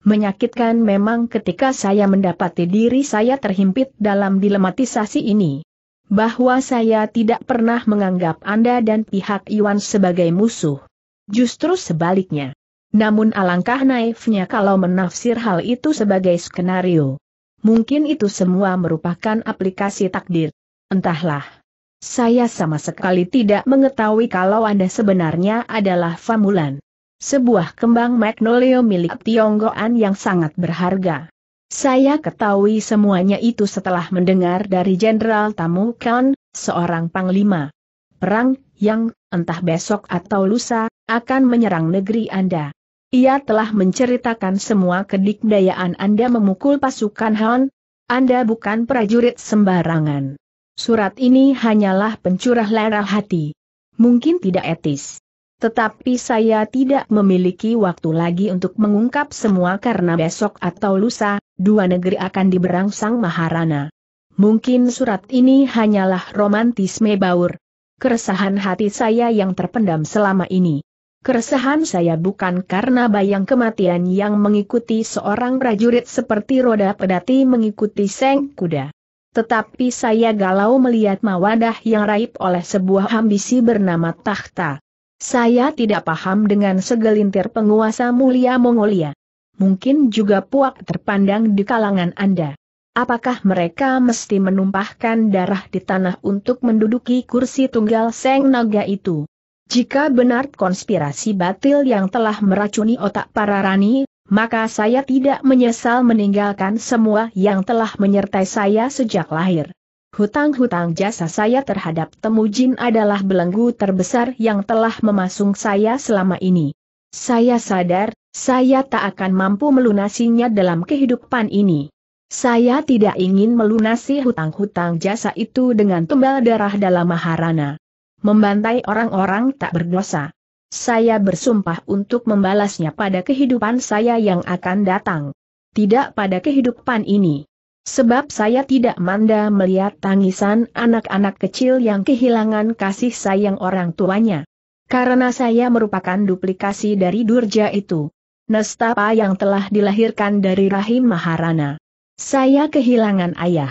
Menyakitkan memang ketika saya mendapati diri saya terhimpit dalam dilematisasi ini. Bahwa saya tidak pernah menganggap Anda dan pihak Iwan sebagai musuh. Justru sebaliknya. Namun alangkah naifnya kalau menafsir hal itu sebagai skenario. Mungkin itu semua merupakan aplikasi takdir. Entahlah. Saya sama sekali tidak mengetahui kalau Anda sebenarnya adalah Famulan sebuah kembang magnolia milik Tionggoan yang sangat berharga. Saya ketahui semuanya itu setelah mendengar dari Jenderal Tamu Khan, seorang panglima perang yang, entah besok atau lusa, akan menyerang negeri Anda. Ia telah menceritakan semua kedikdayaan Anda memukul pasukan Han, Anda bukan prajurit sembarangan. Surat ini hanyalah pencurah lara hati. Mungkin tidak etis. Tetapi saya tidak memiliki waktu lagi untuk mengungkap semua karena besok atau lusa, dua negeri akan diberangsang Maharana. Mungkin surat ini hanyalah romantisme baur. Keresahan hati saya yang terpendam selama ini. Keresahan saya bukan karena bayang kematian yang mengikuti seorang prajurit seperti roda pedati mengikuti seng kuda. Tetapi saya galau melihat mawadah yang raib oleh sebuah ambisi bernama tahta. Saya tidak paham dengan segelintir penguasa mulia Mongolia. Mungkin juga puak terpandang di kalangan Anda. Apakah mereka mesti menumpahkan darah di tanah untuk menduduki kursi tunggal Seng Naga itu? Jika benar konspirasi batil yang telah meracuni otak para Rani, maka saya tidak menyesal meninggalkan semua yang telah menyertai saya sejak lahir. Hutang-hutang jasa saya terhadap temujin adalah belenggu terbesar yang telah memasung saya selama ini. Saya sadar, saya tak akan mampu melunasinya dalam kehidupan ini. Saya tidak ingin melunasi hutang-hutang jasa itu dengan tumbal darah dalam maharana. Membantai orang-orang tak berdosa. Saya bersumpah untuk membalasnya pada kehidupan saya yang akan datang. Tidak pada kehidupan ini. Sebab saya tidak manda melihat tangisan anak-anak kecil yang kehilangan kasih sayang orang tuanya. Karena saya merupakan duplikasi dari Durja itu. Nestapa yang telah dilahirkan dari rahim Maharana. Saya kehilangan ayah.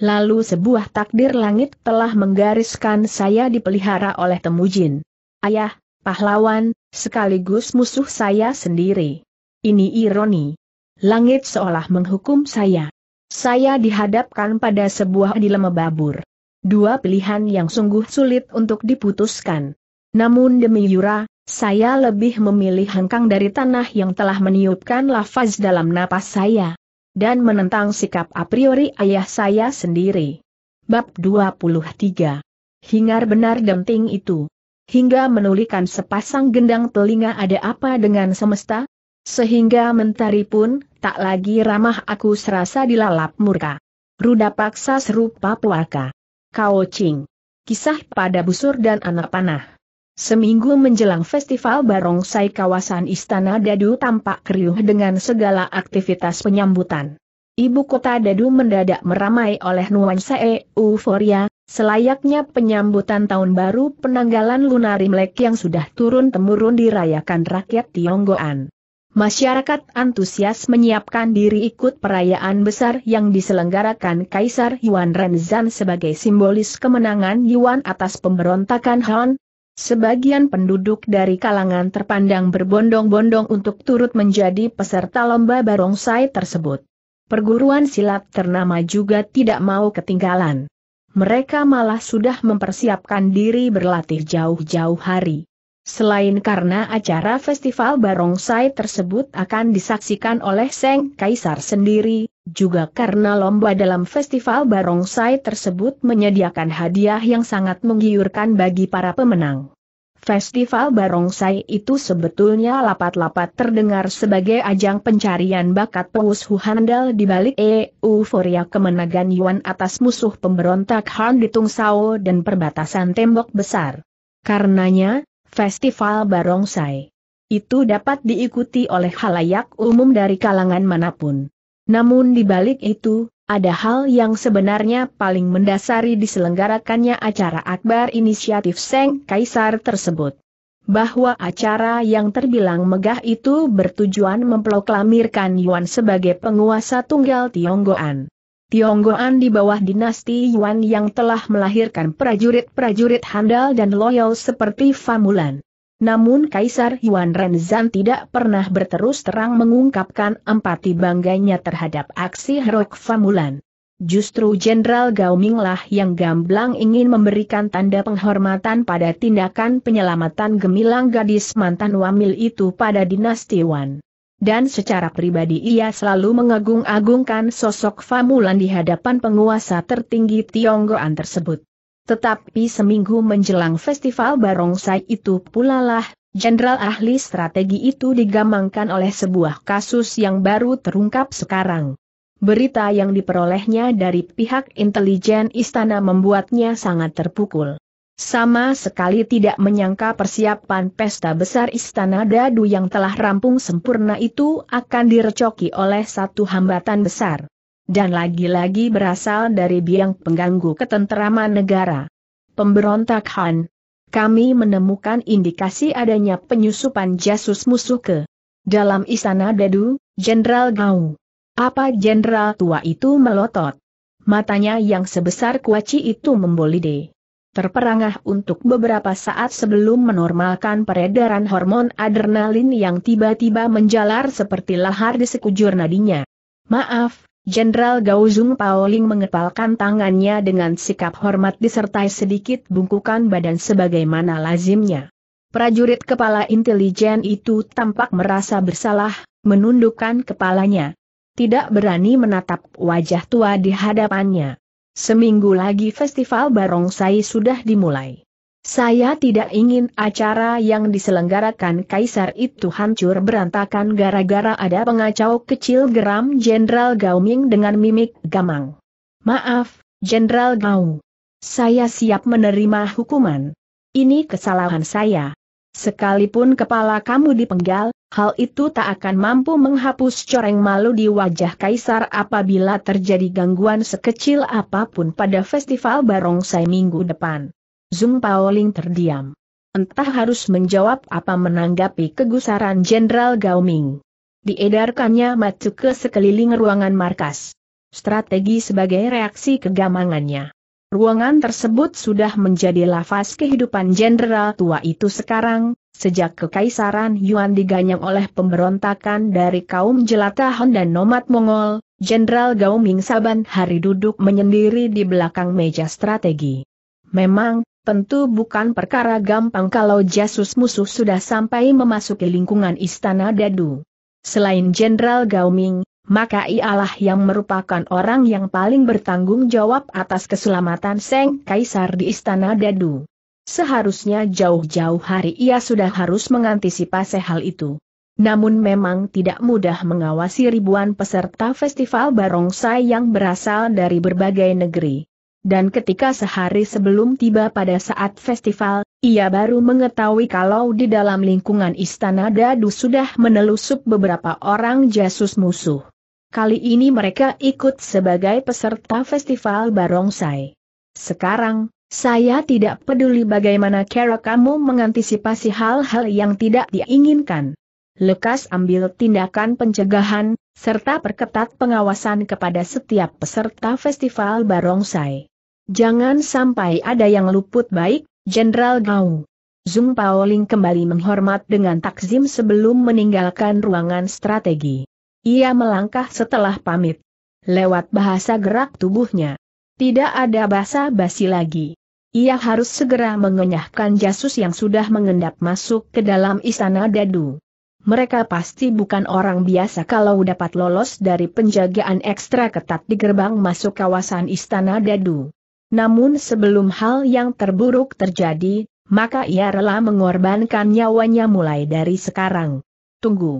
Lalu sebuah takdir langit telah menggariskan saya dipelihara oleh temujin. Ayah, pahlawan, sekaligus musuh saya sendiri. Ini ironi. Langit seolah menghukum saya. Saya dihadapkan pada sebuah dilema babur. Dua pilihan yang sungguh sulit untuk diputuskan. Namun demi Yura, saya lebih memilih hengkang dari tanah yang telah meniupkan lafaz dalam napas saya. Dan menentang sikap a priori ayah saya sendiri. Bab 23 Hingar benar denting itu. Hingga menulikan sepasang gendang telinga ada apa dengan semesta, sehingga mentari pun, tak lagi ramah aku serasa dilalap murka. Ruda paksa serupa pelaka. Kau Ching. Kisah pada busur dan anak panah. Seminggu menjelang festival barongsai kawasan Istana Dadu tampak keriuh dengan segala aktivitas penyambutan. Ibu kota Dadu mendadak meramai oleh nuansa euforia, selayaknya penyambutan tahun baru penanggalan Lunar Imlek yang sudah turun-temurun dirayakan rakyat Tionggoan. Masyarakat antusias menyiapkan diri ikut perayaan besar yang diselenggarakan Kaisar Yuan Renzan sebagai simbolis kemenangan Yuan atas pemberontakan Han. Sebagian penduduk dari kalangan terpandang berbondong-bondong untuk turut menjadi peserta lomba barongsai tersebut. Perguruan silat ternama juga tidak mau ketinggalan. Mereka malah sudah mempersiapkan diri berlatih jauh-jauh hari. Selain karena acara festival barongsai tersebut akan disaksikan oleh Seng Kaisar sendiri, juga karena lomba dalam festival barongsai tersebut menyediakan hadiah yang sangat menggiurkan bagi para pemenang. Festival barongsai itu sebetulnya lapat-lapat terdengar sebagai ajang pencarian bakat Hu handal di balik euforia kemenangan Yuan atas musuh pemberontak Han di Sao dan perbatasan tembok besar. Karenanya, Festival Barongsai. Itu dapat diikuti oleh halayak umum dari kalangan manapun. Namun di balik itu, ada hal yang sebenarnya paling mendasari diselenggarakannya acara akbar inisiatif Seng Kaisar tersebut. Bahwa acara yang terbilang megah itu bertujuan memproklamirkan Yuan sebagai penguasa tunggal Tionggoan. Tionggoan di bawah dinasti Yuan yang telah melahirkan prajurit-prajurit handal dan loyal seperti Famulan. Namun Kaisar Yuan Renzan tidak pernah berterus terang mengungkapkan empati bangganya terhadap aksi herok Famulan. Justru Jenderal Gao Gaominglah yang gamblang ingin memberikan tanda penghormatan pada tindakan penyelamatan gemilang gadis mantan wamil itu pada dinasti Wan dan secara pribadi ia selalu mengagung-agungkan sosok Famulan di hadapan penguasa tertinggi Tionggoan tersebut. Tetapi seminggu menjelang festival barongsai itu pula lah, jenderal ahli strategi itu digamangkan oleh sebuah kasus yang baru terungkap sekarang. Berita yang diperolehnya dari pihak intelijen istana membuatnya sangat terpukul. Sama sekali tidak menyangka persiapan pesta besar Istana Dadu yang telah rampung sempurna itu akan direcoki oleh satu hambatan besar. Dan lagi-lagi berasal dari biang pengganggu ketenteraman negara. Pemberontak Han. Kami menemukan indikasi adanya penyusupan jasus musuh ke dalam Istana Dadu, Jenderal Gao. Apa jenderal tua itu melotot? Matanya yang sebesar kuaci itu membolide terperangah untuk beberapa saat sebelum menormalkan peredaran hormon adrenalin yang tiba-tiba menjalar seperti lahar di sekujur nadinya. Maaf, Jenderal Gauzung Paoling mengepalkan tangannya dengan sikap hormat disertai sedikit bungkukan badan sebagaimana lazimnya. Prajurit kepala intelijen itu tampak merasa bersalah, menundukkan kepalanya. Tidak berani menatap wajah tua di hadapannya. Seminggu lagi festival barongsai sudah dimulai. Saya tidak ingin acara yang diselenggarakan Kaisar itu hancur berantakan gara-gara ada pengacau kecil geram Jenderal Gaoming dengan mimik gamang. Maaf, Jenderal Gao. Saya siap menerima hukuman. Ini kesalahan saya. Sekalipun kepala kamu dipenggal, hal itu tak akan mampu menghapus coreng malu di wajah kaisar apabila terjadi gangguan sekecil apapun pada festival barongsai minggu depan. Zung Paoling terdiam. Entah harus menjawab apa menanggapi kegusaran Jenderal Gao Ming. Diedarkannya matu ke sekeliling ruangan markas. Strategi sebagai reaksi kegamangannya. Ruangan tersebut sudah menjadi lafaz kehidupan jenderal tua itu sekarang, sejak kekaisaran Yuan diganyang oleh pemberontakan dari kaum jelata Han dan nomad Mongol, Jenderal Gao Ming Saban hari duduk menyendiri di belakang meja strategi. Memang, tentu bukan perkara gampang kalau jasus musuh sudah sampai memasuki lingkungan istana dadu. Selain Jenderal Gao Ming, maka ialah yang merupakan orang yang paling bertanggung jawab atas keselamatan Seng Kaisar di Istana Dadu. Seharusnya jauh-jauh hari ia sudah harus mengantisipasi hal itu. Namun memang tidak mudah mengawasi ribuan peserta festival barongsai yang berasal dari berbagai negeri. Dan ketika sehari sebelum tiba pada saat festival, ia baru mengetahui kalau di dalam lingkungan istana dadu sudah menelusup beberapa orang jasus musuh. Kali ini mereka ikut sebagai peserta festival barongsai. Sekarang, saya tidak peduli bagaimana cara kamu mengantisipasi hal-hal yang tidak diinginkan. Lekas ambil tindakan pencegahan, serta perketat pengawasan kepada setiap peserta festival barongsai. Jangan sampai ada yang luput baik, Jenderal Gao. Zung Paoling kembali menghormat dengan takzim sebelum meninggalkan ruangan strategi. Ia melangkah setelah pamit. Lewat bahasa gerak tubuhnya. Tidak ada basa-basi lagi. Ia harus segera mengenyahkan jasus yang sudah mengendap masuk ke dalam istana dadu. Mereka pasti bukan orang biasa kalau dapat lolos dari penjagaan ekstra ketat di gerbang masuk kawasan istana dadu. Namun sebelum hal yang terburuk terjadi, maka ia rela mengorbankan nyawanya mulai dari sekarang. Tunggu.